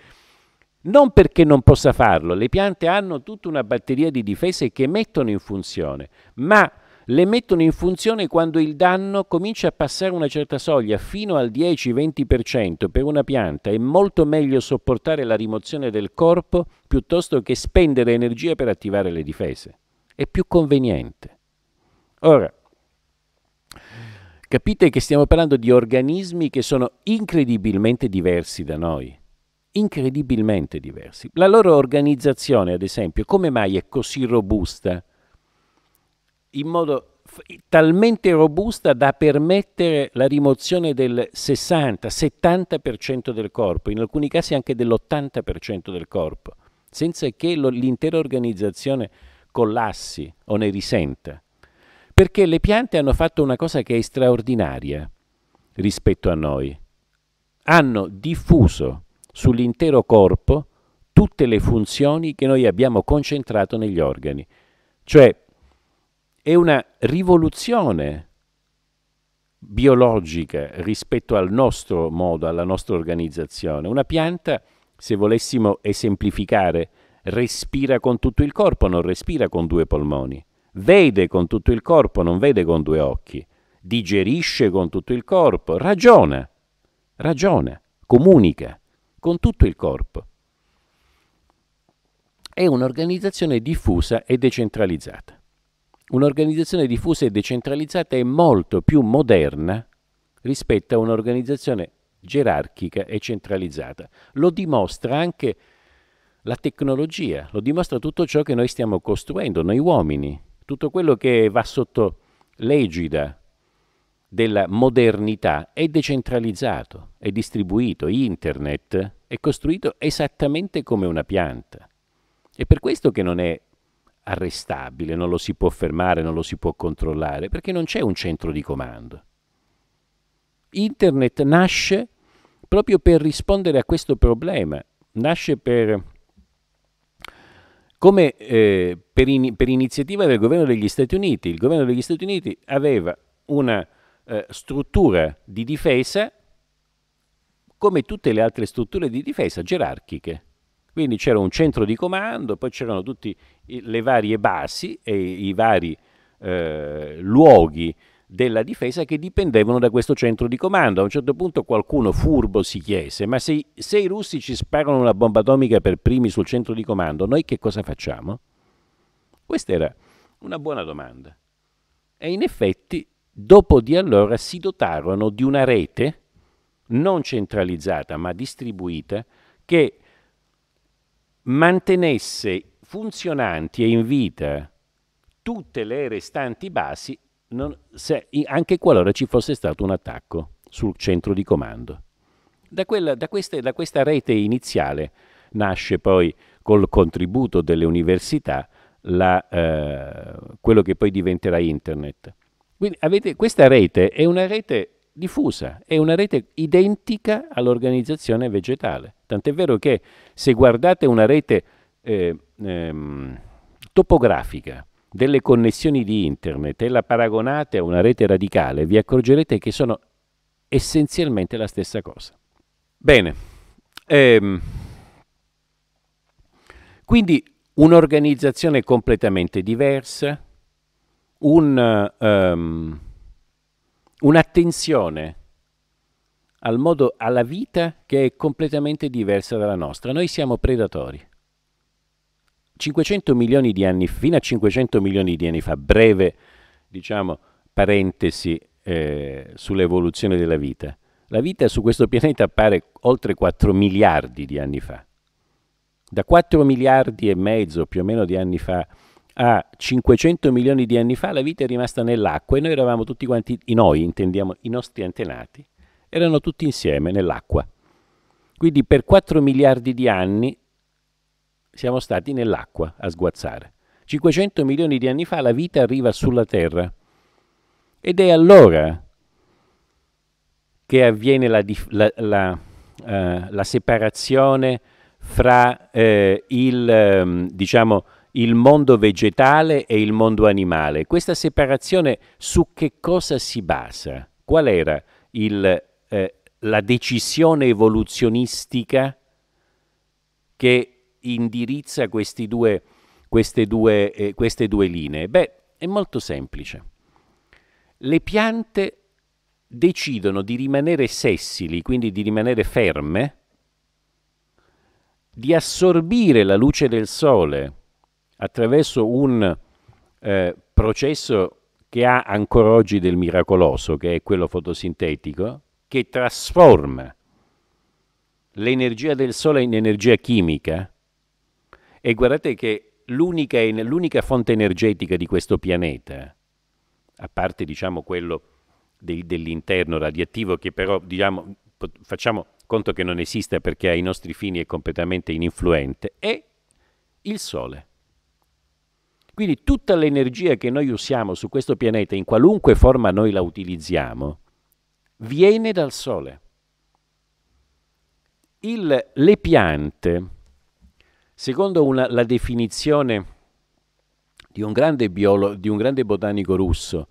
Non perché non possa farlo, le piante hanno tutta una batteria di difese che mettono in funzione, ma le mettono in funzione quando il danno comincia a passare una certa soglia, fino al 10-20% per una pianta è molto meglio sopportare la rimozione del corpo piuttosto che spendere energia per attivare le difese. È più conveniente. Ora, capite che stiamo parlando di organismi che sono incredibilmente diversi da noi, incredibilmente diversi. La loro organizzazione, ad esempio, come mai è così robusta? In modo talmente robusta da permettere la rimozione del 60-70% del corpo, in alcuni casi anche dell'80% del corpo, senza che l'intera organizzazione collassi o ne risenta perché le piante hanno fatto una cosa che è straordinaria rispetto a noi. Hanno diffuso sull'intero corpo tutte le funzioni che noi abbiamo concentrato negli organi. Cioè è una rivoluzione biologica rispetto al nostro modo, alla nostra organizzazione. Una pianta, se volessimo esemplificare, respira con tutto il corpo, non respira con due polmoni vede con tutto il corpo, non vede con due occhi, digerisce con tutto il corpo, ragiona, ragiona, comunica con tutto il corpo. È un'organizzazione diffusa e decentralizzata. Un'organizzazione diffusa e decentralizzata è molto più moderna rispetto a un'organizzazione gerarchica e centralizzata. Lo dimostra anche la tecnologia, lo dimostra tutto ciò che noi stiamo costruendo, noi uomini, tutto quello che va sotto l'egida della modernità è decentralizzato, è distribuito, internet è costruito esattamente come una pianta. È per questo che non è arrestabile, non lo si può fermare, non lo si può controllare, perché non c'è un centro di comando. Internet nasce proprio per rispondere a questo problema, nasce per come eh, per, in, per, iniziativa del governo degli Stati Uniti. Il governo degli Stati Uniti aveva una eh, struttura di difesa come tutte le altre strutture di difesa gerarchiche. Quindi c'era un centro di comando, poi c'erano tutte le varie basi e i vari eh, luoghi della difesa che dipendevano da questo centro di comando. A un certo punto qualcuno furbo si chiese, ma se, se i russi ci sparano una bomba atomica per primi sul centro di comando, noi che cosa facciamo? Questa era una buona domanda. E in effetti, dopo di allora, si dotarono di una rete non centralizzata ma distribuita che mantenesse funzionanti e in vita tutte le restanti basi non, se, anche qualora ci fosse stato un attacco sul centro di comando. Da, quella, da, queste, da questa rete iniziale nasce poi col contributo delle università la, eh, quello che poi diventerà internet. Quindi avete, questa rete è una rete diffusa, è una rete identica all'organizzazione vegetale. Tant'è vero che se guardate una rete eh, ehm, topografica delle connessioni di internet e la paragonate a una rete radicale, vi accorgerete che sono essenzialmente la stessa cosa. Bene, ehm, quindi un'organizzazione completamente diversa, un, um, un'attenzione al modo, alla vita che è completamente diversa dalla nostra. Noi siamo predatori. 500 milioni di anni, fino a 500 milioni di anni fa, breve diciamo, parentesi eh, sull'evoluzione della vita, la vita su questo pianeta appare oltre 4 miliardi di anni fa. Da 4 miliardi e mezzo più o meno di anni fa a 500 milioni di anni fa la vita è rimasta nell'acqua e noi eravamo tutti quanti, noi intendiamo i nostri antenati, erano tutti insieme nell'acqua. Quindi per 4 miliardi di anni siamo stati nell'acqua a sguazzare. 500 milioni di anni fa la vita arriva sulla Terra ed è allora che avviene la, la, la, eh, la separazione fra eh, il, ehm, diciamo, il mondo vegetale e il mondo animale. Questa separazione su che cosa si basa? Qual era il, eh, la decisione evoluzionistica che indirizza due, queste, due, eh, queste due linee? Beh, è molto semplice. Le piante decidono di rimanere sessili, quindi di rimanere ferme, di assorbire la luce del sole attraverso un eh, processo che ha ancora oggi del miracoloso, che è quello fotosintetico, che trasforma l'energia del sole in energia chimica e guardate che l'unica, l'unica fonte energetica di questo pianeta, a parte diciamo quello del, dell'interno radioattivo, che però diciamo, facciamo conto che non esista perché ai nostri fini è completamente ininfluente, è il Sole. Quindi tutta l'energia che noi usiamo su questo pianeta, in qualunque forma noi la utilizziamo, viene dal Sole. Il, le piante Secondo una, la definizione di un grande, biolo, di un grande botanico russo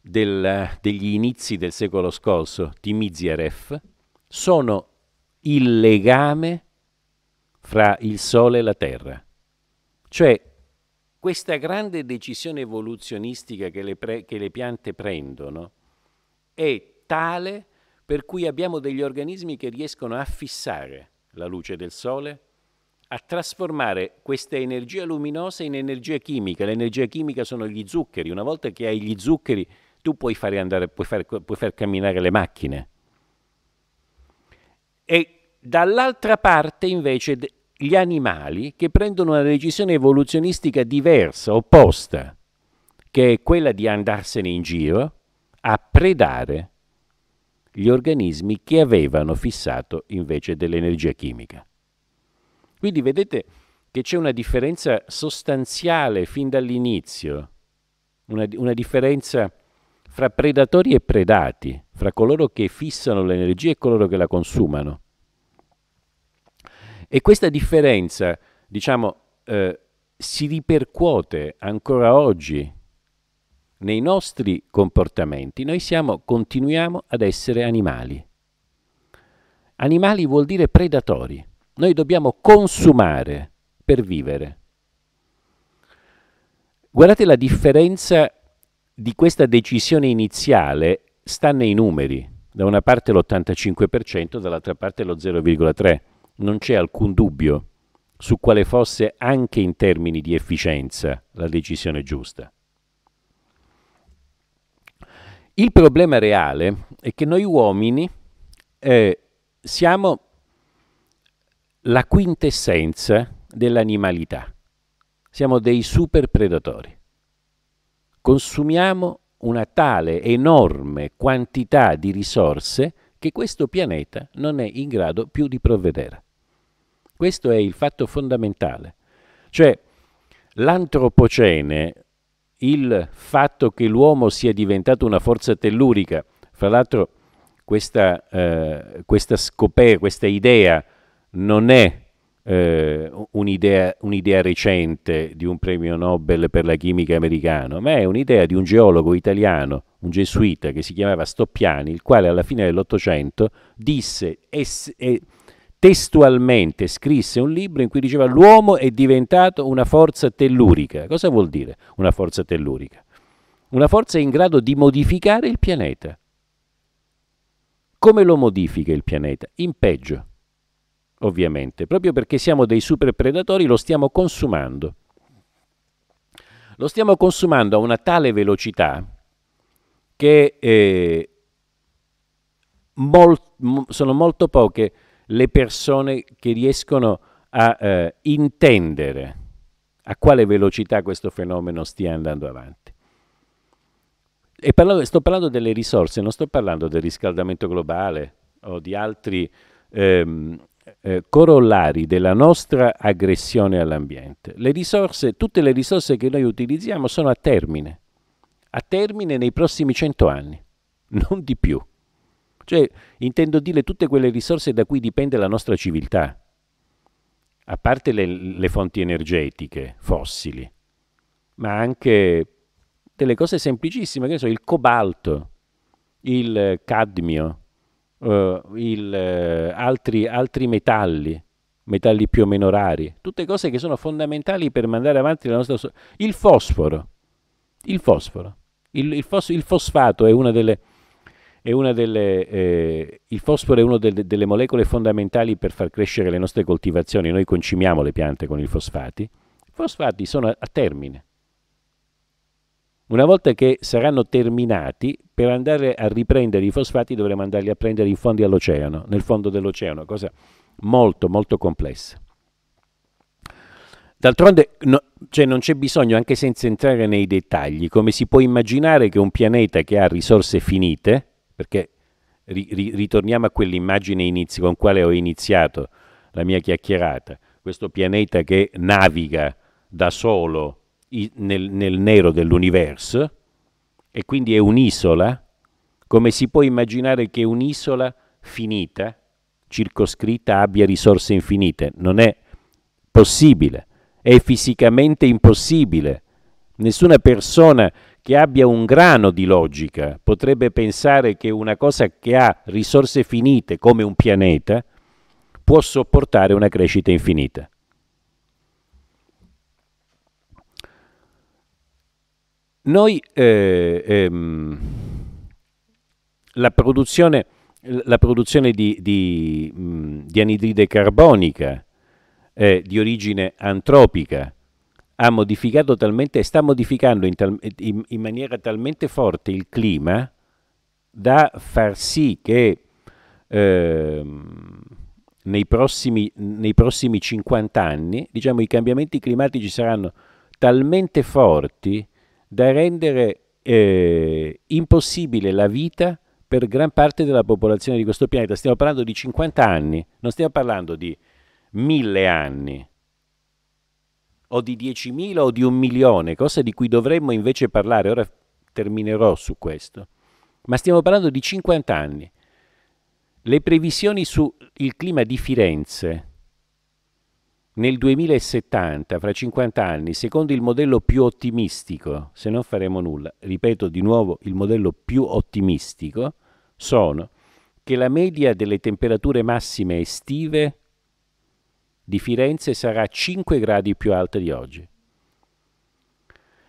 del, degli inizi del secolo scorso, Timizierev, sono il legame fra il Sole e la Terra. Cioè, questa grande decisione evoluzionistica che le, pre, che le piante prendono è tale per cui abbiamo degli organismi che riescono a fissare la luce del Sole a trasformare questa energia luminosa in energia chimica. L'energia chimica sono gli zuccheri. Una volta che hai gli zuccheri, tu puoi, andare, puoi, far, puoi far camminare le macchine. E dall'altra parte, invece, gli animali che prendono una decisione evoluzionistica diversa, opposta, che è quella di andarsene in giro a predare gli organismi che avevano fissato invece dell'energia chimica. Quindi vedete che c'è una differenza sostanziale fin dall'inizio, una, una differenza fra predatori e predati, fra coloro che fissano l'energia e coloro che la consumano. E questa differenza, diciamo, eh, si ripercuote ancora oggi nei nostri comportamenti. Noi siamo, continuiamo ad essere animali. Animali vuol dire predatori. Noi dobbiamo consumare per vivere. Guardate la differenza di questa decisione iniziale sta nei numeri. Da una parte l'85%, dall'altra parte lo 0,3%. Non c'è alcun dubbio su quale fosse anche in termini di efficienza la decisione giusta. Il problema reale è che noi uomini eh, siamo la quintessenza dell'animalità. Siamo dei super predatori. Consumiamo una tale enorme quantità di risorse che questo pianeta non è in grado più di provvedere. Questo è il fatto fondamentale. Cioè, l'antropocene, il fatto che l'uomo sia diventato una forza tellurica, fra l'altro questa, eh, questa, scoperta, questa idea non è eh, un'idea, un'idea, recente di un premio Nobel per la chimica americano, ma è un'idea di un geologo italiano, un gesuita che si chiamava Stoppiani, il quale alla fine dell'Ottocento disse e, eh, testualmente scrisse un libro in cui diceva l'uomo è diventato una forza tellurica. Cosa vuol dire una forza tellurica? Una forza in grado di modificare il pianeta. Come lo modifica il pianeta? In peggio ovviamente, proprio perché siamo dei super predatori lo stiamo consumando. Lo stiamo consumando a una tale velocità che eh, molt, sono molto poche le persone che riescono a eh, intendere a quale velocità questo fenomeno stia andando avanti. E parlo, sto parlando delle risorse, non sto parlando del riscaldamento globale o di altri ehm, eh, corollari della nostra aggressione all'ambiente. Le risorse, tutte le risorse che noi utilizziamo sono a termine, a termine nei prossimi cento anni, non di più. Cioè, intendo dire tutte quelle risorse da cui dipende la nostra civiltà, a parte le, le fonti energetiche fossili, ma anche delle cose semplicissime, che ne so, il cobalto, il cadmio, eh, il, eh, altri, altri metalli, metalli più o meno rari, tutte cose che sono fondamentali per mandare avanti la nostra... So- il fosforo, il fosforo, il, il, fos- il fosfato è una delle... È una delle eh, il fosforo è una delle, delle molecole fondamentali per far crescere le nostre coltivazioni, noi concimiamo le piante con i fosfati, i fosfati sono a termine, una volta che saranno terminati, per andare a riprendere i fosfati dovremo andarli a prendere in fondo all'oceano, nel fondo dell'oceano, cosa molto molto complessa. D'altronde no, cioè non c'è bisogno, anche senza entrare nei dettagli, come si può immaginare che un pianeta che ha risorse finite, perché ri, ri, ritorniamo a quell'immagine inizi, con quale ho iniziato la mia chiacchierata, questo pianeta che naviga da solo nel, nel nero dell'universo e quindi è un'isola, come si può immaginare che un'isola finita, circoscritta, abbia risorse infinite? Non è possibile, è fisicamente impossibile. Nessuna persona che abbia un grano di logica potrebbe pensare che una cosa che ha risorse finite come un pianeta può sopportare una crescita infinita. Noi eh, ehm, la produzione, la produzione di, di, di, anidride carbonica eh, di origine antropica ha modificato talmente, sta modificando in, tal, in, in maniera talmente forte il clima da far sì che eh, nei, prossimi, nei, prossimi, 50 anni diciamo, i cambiamenti climatici saranno talmente forti da rendere eh, impossibile la vita per gran parte della popolazione di questo pianeta. Stiamo parlando di 50 anni, non stiamo parlando di mille anni o di 10.000 o di un milione, cosa di cui dovremmo invece parlare. Ora terminerò su questo. Ma stiamo parlando di 50 anni. Le previsioni sul clima di Firenze nel 2070, fra 50 anni, secondo il modello più ottimistico, se non faremo nulla, ripeto di nuovo, il modello più ottimistico, sono che la media delle temperature massime estive di Firenze sarà 5 gradi più alta di oggi.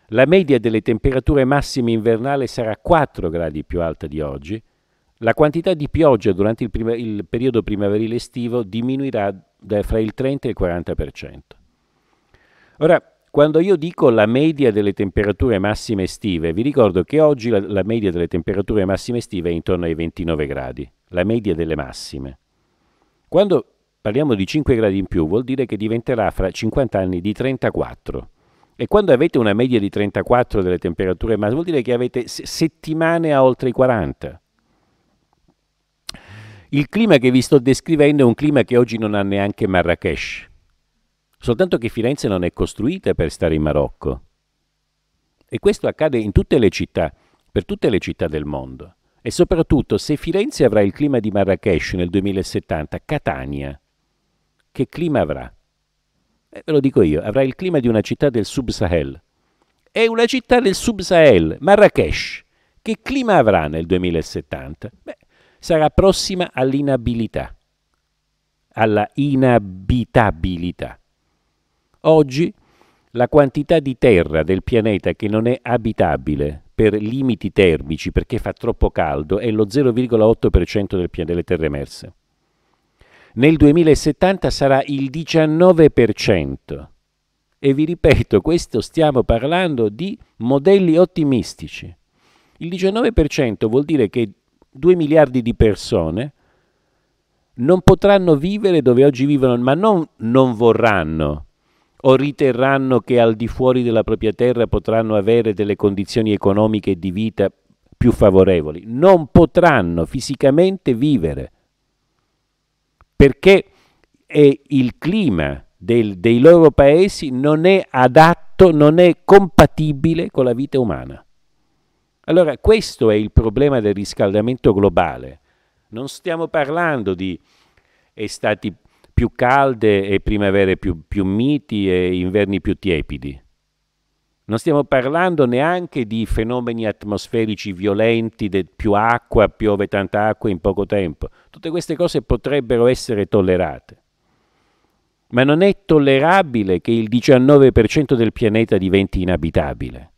La media delle temperature massime invernali sarà 4 gradi più alta di oggi la quantità di pioggia durante il, prima, il periodo primaverile estivo diminuirà da, fra il 30 e il 40%. Ora, quando io dico la media delle temperature massime estive, vi ricordo che oggi la, la media delle temperature massime estive è intorno ai 29 gradi, la media delle massime. Quando parliamo di 5 gradi in più vuol dire che diventerà fra 50 anni di 34. E quando avete una media di 34 delle temperature massime vuol dire che avete settimane a oltre i 40. Il clima che vi sto descrivendo è un clima che oggi non ha neanche Marrakesh. Soltanto che Firenze non è costruita per stare in Marocco. E questo accade in tutte le città, per tutte le città del mondo. E soprattutto se Firenze avrà il clima di Marrakesh nel 2070, Catania, che clima avrà? Eh, ve lo dico io, avrà il clima di una città del Sub-Sahel. È una città del Sub-Sahel, Marrakesh. Che clima avrà nel 2070? Beh, sarà prossima all'inabilità, alla inabitabilità. Oggi la quantità di terra del pianeta che non è abitabile per limiti termici perché fa troppo caldo è lo 0,8% del, delle terre emerse. Nel 2070 sarà il 19%. E vi ripeto, questo stiamo parlando di modelli ottimistici. Il 19% vuol dire che 2 miliardi di persone non potranno vivere dove oggi vivono, ma non non vorranno o riterranno che al di fuori della propria terra potranno avere delle condizioni economiche e di vita più favorevoli. Non potranno fisicamente vivere perché è il clima del, dei loro paesi non è adatto, non è compatibile con la vita umana. Allora questo è il problema del riscaldamento globale. Non stiamo parlando di estati più calde e primavere più, più miti e inverni più tiepidi. Non stiamo parlando neanche di fenomeni atmosferici violenti, più acqua, piove tanta acqua in poco tempo. Tutte queste cose potrebbero essere tollerate. Ma non è tollerabile che il 19% del pianeta diventi inabitabile.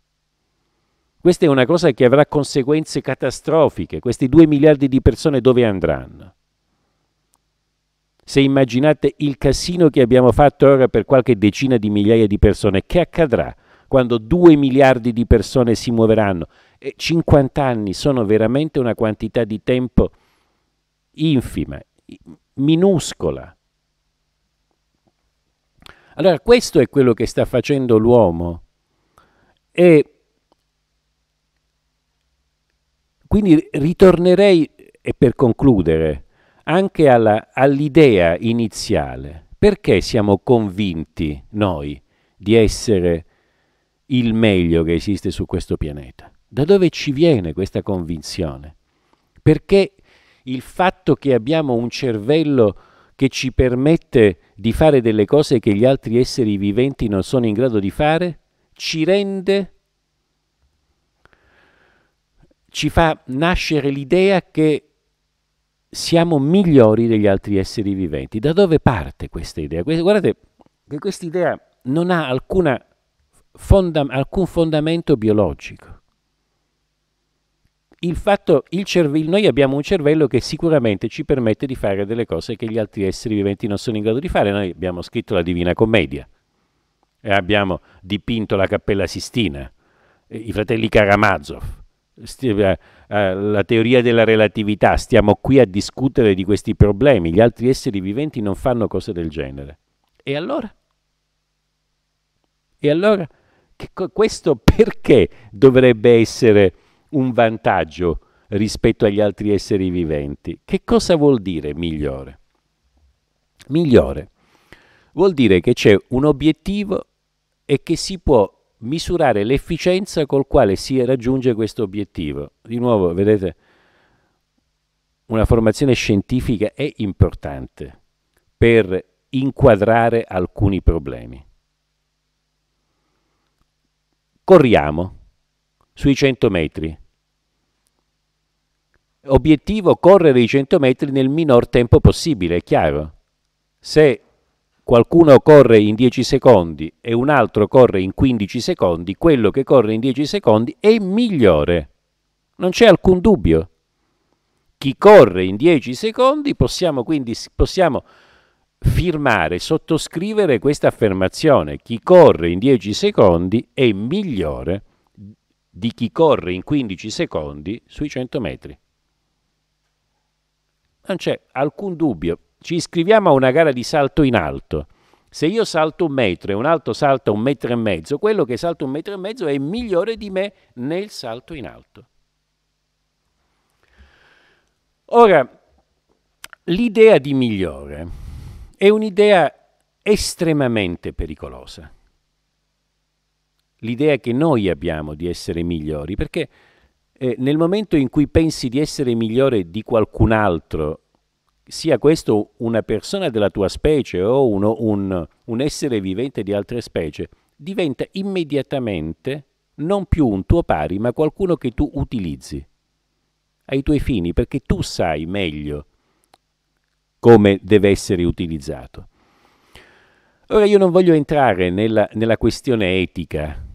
Questa è una cosa che avrà conseguenze catastrofiche. Questi due miliardi di persone dove andranno? Se immaginate il casino che abbiamo fatto ora per qualche decina di migliaia di persone, che accadrà quando due miliardi di persone si muoveranno? E 50 anni sono veramente una quantità di tempo infima, minuscola. Allora questo è quello che sta facendo l'uomo e Quindi ritornerei, e per concludere, anche alla, all'idea iniziale. Perché siamo convinti noi di essere il meglio che esiste su questo pianeta? Da dove ci viene questa convinzione? Perché il fatto che abbiamo un cervello che ci permette di fare delle cose che gli altri esseri viventi non sono in grado di fare, ci rende ci fa nascere l'idea che siamo migliori degli altri esseri viventi. Da dove parte questa idea? Guardate che questa idea non ha alcuna fonda- alcun fondamento biologico. Il fatto, il cervello, noi abbiamo un cervello che sicuramente ci permette di fare delle cose che gli altri esseri viventi non sono in grado di fare. Noi abbiamo scritto la Divina Commedia, abbiamo dipinto la Cappella Sistina, i fratelli Karamazov, eh, eh, la teoria della relatività, stiamo qui a discutere di questi problemi, gli altri esseri viventi non fanno cose del genere. E allora? E allora questo perché dovrebbe essere un vantaggio rispetto agli altri esseri viventi? Che cosa vuol dire migliore? Migliore vuol dire che c'è un obiettivo e che si può misurare l'efficienza col quale si raggiunge questo obiettivo. Di nuovo, vedete, una formazione scientifica è importante per inquadrare alcuni problemi. Corriamo sui 100 metri. Obiettivo correre i 100 metri nel minor tempo possibile, è chiaro. Se qualcuno corre in 10 secondi e un altro corre in 15 secondi, quello che corre in 10 secondi è migliore. Non c'è alcun dubbio. Chi corre in 10 secondi possiamo quindi possiamo firmare, sottoscrivere questa affermazione. Chi corre in 10 secondi è migliore di chi corre in 15 secondi sui 100 metri. Non c'è alcun dubbio. Ci iscriviamo a una gara di salto in alto. Se io salto un metro e un altro salta un metro e mezzo, quello che salta un metro e mezzo è migliore di me nel salto in alto. Ora, l'idea di migliore è un'idea estremamente pericolosa. L'idea che noi abbiamo di essere migliori, perché eh, nel momento in cui pensi di essere migliore di qualcun altro sia questo una persona della tua specie o uno, un, un essere vivente di altre specie, diventa immediatamente non più un tuo pari, ma qualcuno che tu utilizzi ai tuoi fini, perché tu sai meglio come deve essere utilizzato. Ora io non voglio entrare nella, nella questione etica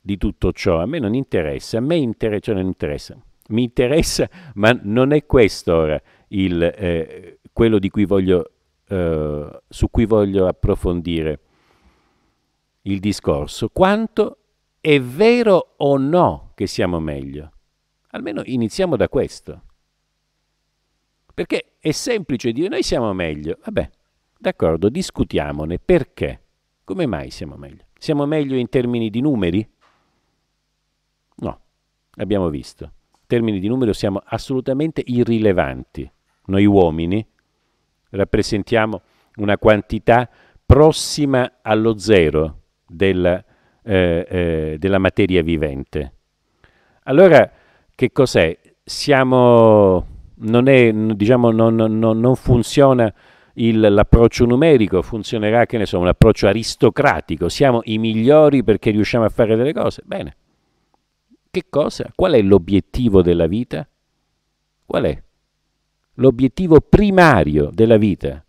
di tutto ciò, a me non interessa, a me inter- cioè non interessa, mi interessa, ma non è questo ora il, eh, quello di cui voglio, eh, su cui voglio approfondire il discorso, quanto è vero o no che siamo meglio. Almeno iniziamo da questo. Perché è semplice dire noi siamo meglio. Vabbè, d'accordo, discutiamone. Perché? Come mai siamo meglio? Siamo meglio in termini di numeri? No, abbiamo visto. In termini di numero siamo assolutamente irrilevanti noi uomini rappresentiamo una quantità prossima allo zero della, eh, eh, della materia vivente. Allora, che cos'è? Siamo, non, è, diciamo, non, non, non funziona il, l'approccio numerico, funzionerà, che ne so, un approccio aristocratico. Siamo i migliori perché riusciamo a fare delle cose. Bene. Che cosa? Qual è l'obiettivo della vita? Qual è? l'obiettivo primario della vita.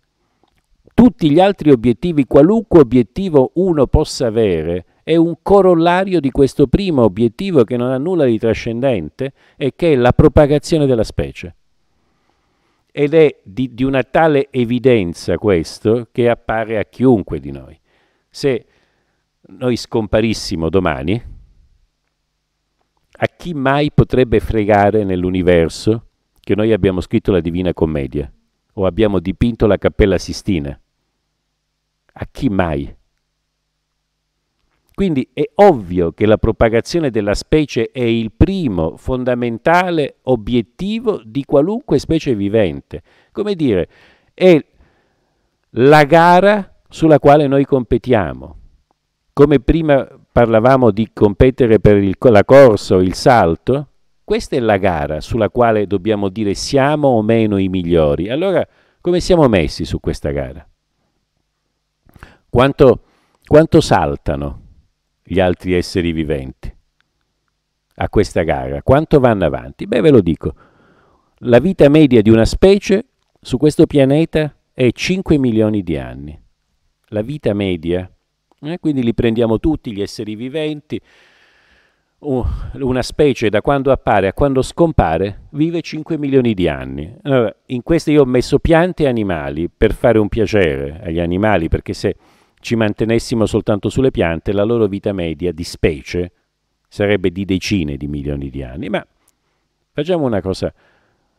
Tutti gli altri obiettivi, qualunque obiettivo uno possa avere, è un corollario di questo primo obiettivo che non ha nulla di trascendente e che è la propagazione della specie. Ed è di, di una tale evidenza questo che appare a chiunque di noi. Se noi scomparissimo domani, a chi mai potrebbe fregare nell'universo che noi abbiamo scritto la Divina Commedia o abbiamo dipinto la Cappella Sistina. A chi mai? Quindi è ovvio che la propagazione della specie è il primo fondamentale obiettivo di qualunque specie vivente. Come dire, è la gara sulla quale noi competiamo. Come prima parlavamo di competere per il, la corsa o il salto, questa è la gara sulla quale dobbiamo dire siamo o meno i migliori. Allora, come siamo messi su questa gara? Quanto, quanto saltano gli altri esseri viventi a questa gara? Quanto vanno avanti? Beh, ve lo dico. La vita media di una specie su questo pianeta è 5 milioni di anni. La vita media, eh? quindi li prendiamo tutti gli esseri viventi, una specie da quando appare a quando scompare vive 5 milioni di anni. Allora, in queste io ho messo piante e animali per fare un piacere agli animali, perché se ci mantenessimo soltanto sulle piante, la loro vita media di specie sarebbe di decine di milioni di anni. Ma facciamo una cosa,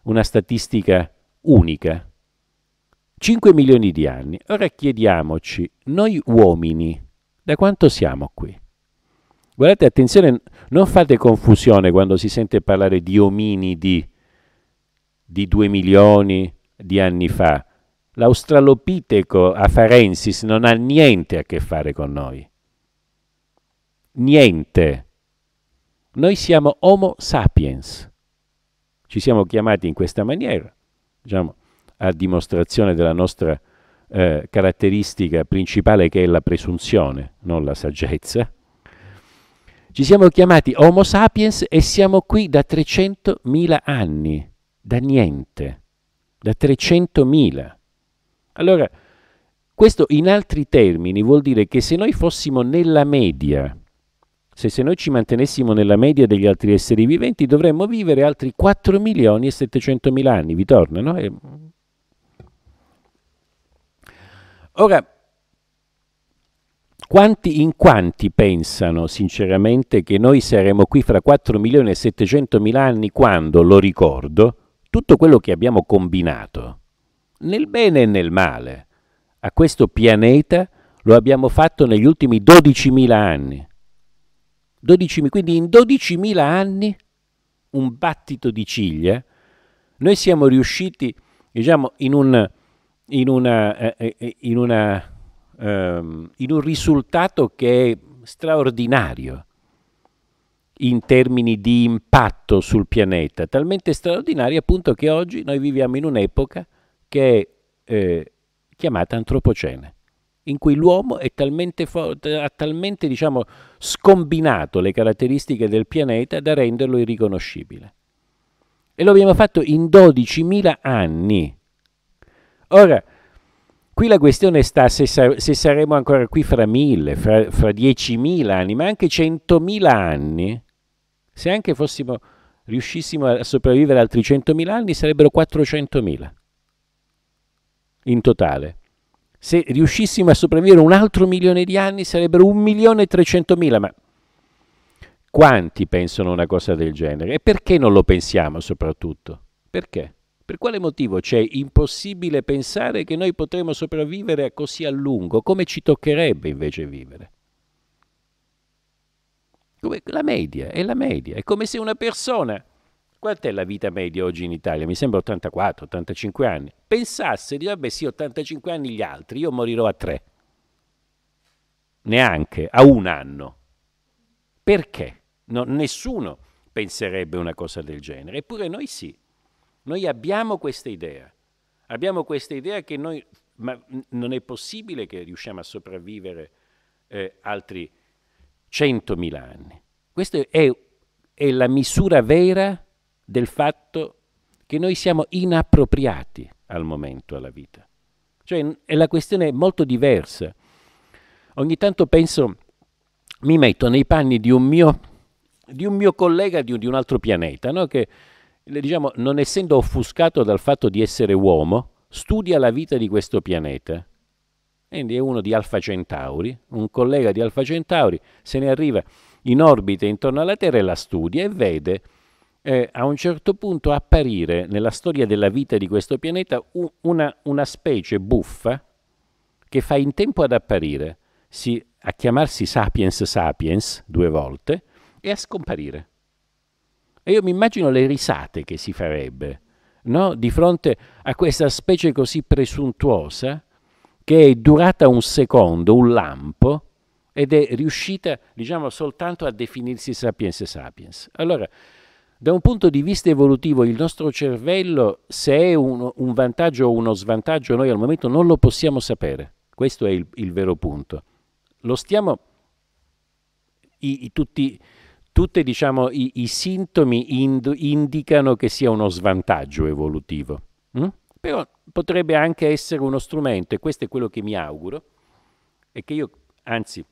una statistica unica. 5 milioni di anni. Ora chiediamoci, noi uomini, da quanto siamo qui? Guardate, attenzione, non fate confusione quando si sente parlare di ominidi di due milioni di anni fa. L'australopiteco afarensis non ha niente a che fare con noi. Niente. Noi siamo Homo sapiens. Ci siamo chiamati in questa maniera, diciamo, a dimostrazione della nostra eh, caratteristica principale che è la presunzione, non la saggezza ci siamo chiamati Homo sapiens e siamo qui da 300.000 anni, da niente, da 300.000. Allora, questo in altri termini vuol dire che se noi fossimo nella media, se, se noi ci mantenessimo nella media degli altri esseri viventi, dovremmo vivere altri 4 milioni e 700 mila anni, vi torna, no? E... Ora, quanti, in quanti pensano sinceramente che noi saremo qui fra 4 milioni e 700 mila anni quando, lo ricordo, tutto quello che abbiamo combinato, nel bene e nel male, a questo pianeta lo abbiamo fatto negli ultimi 12 mila anni. 12, quindi in 12 mila anni, un battito di ciglia, noi siamo riusciti, diciamo, in, un, in una, eh, eh in una ehm, in un risultato che è straordinario in termini di impatto sul pianeta, talmente straordinario appunto che oggi noi viviamo in un'epoca che è eh, chiamata antropocene, in cui l'uomo talmente forte, ha talmente diciamo, scombinato le caratteristiche del pianeta da renderlo irriconoscibile. E lo abbiamo fatto in 12.000 anni. Ora, Qui la questione sta se, sa- se saremo ancora qui fra mille, fra, fra diecimila anni, ma anche centomila anni. Se anche fossimo, riuscissimo a sopravvivere altri centomila anni, sarebbero 400.000 in totale. Se riuscissimo a sopravvivere un altro milione di anni, sarebbero un milione e trecentomila. ma quanti pensano una cosa del genere? E perché non lo pensiamo soprattutto? Perché? Per quale motivo c'è impossibile pensare che noi potremo sopravvivere così a lungo? Come ci toccherebbe invece vivere? Come la media, è la media, è come se una persona, quant'è la vita media oggi in Italia? Mi sembra 84, 85 anni, pensasse di vabbè sì 85 anni gli altri, io morirò a tre, neanche, a un anno. Perché? No, nessuno penserebbe una cosa del genere, eppure noi sì. Noi abbiamo questa idea, abbiamo questa idea che noi, ma non è possibile che riusciamo a sopravvivere eh, altri centomila anni. Questa è, è la misura vera del fatto che noi siamo inappropriati al momento, alla vita. Cioè è la questione molto diversa. Ogni tanto penso, mi metto nei panni di un mio, di un mio collega di un, di un altro pianeta, no? che diciamo, non essendo offuscato dal fatto di essere uomo, studia la vita di questo pianeta. Quindi è uno di Alfa Centauri, un collega di Alfa Centauri, se ne arriva in orbita intorno alla Terra e la studia e vede eh, a un certo punto apparire nella storia della vita di questo pianeta una, una specie buffa che fa in tempo ad apparire, si, a chiamarsi Sapiens Sapiens due volte e a scomparire. E io mi immagino le risate che si farebbe no? di fronte a questa specie così presuntuosa che è durata un secondo, un lampo, ed è riuscita, diciamo, soltanto a definirsi sapiens sapiens. Allora, da un punto di vista evolutivo, il nostro cervello, se è un, un vantaggio o uno svantaggio, noi al momento non lo possiamo sapere. Questo è il, il vero punto. Lo stiamo, i, i, tutti tutti diciamo, i, i, sintomi ind- indicano che sia uno svantaggio evolutivo. Mm? Però potrebbe anche essere uno strumento, e questo è quello che mi auguro, e che io, anzi,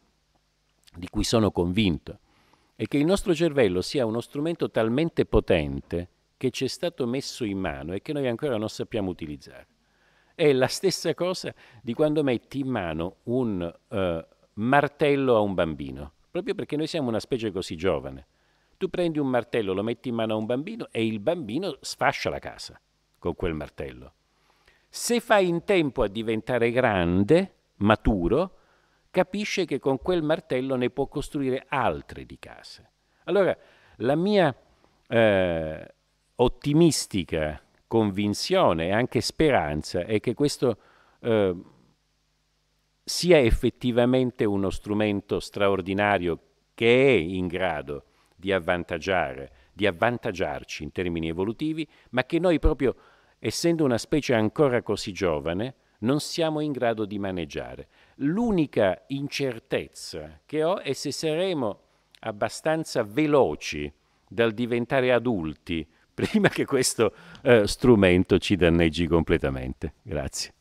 di cui sono convinto, è che il nostro cervello sia uno strumento talmente potente che ci è stato messo in mano e che noi ancora non sappiamo utilizzare. È la stessa cosa di quando metti in mano un uh, martello a un bambino proprio perché noi siamo una specie così giovane. Tu prendi un martello, lo metti in mano a un bambino e il bambino sfascia la casa con quel martello. Se fai in tempo a diventare grande, maturo, capisce che con quel martello ne può costruire altre di case. Allora, la mia eh, ottimistica convinzione e anche speranza è che questo eh, sia effettivamente uno strumento straordinario che è in grado di avvantaggiare, di avvantaggiarci in termini evolutivi, ma che noi proprio, essendo una specie ancora così giovane, non siamo in grado di maneggiare. L'unica incertezza che ho è se saremo abbastanza veloci dal diventare adulti [LAUGHS] prima che questo eh, strumento ci danneggi completamente. Grazie.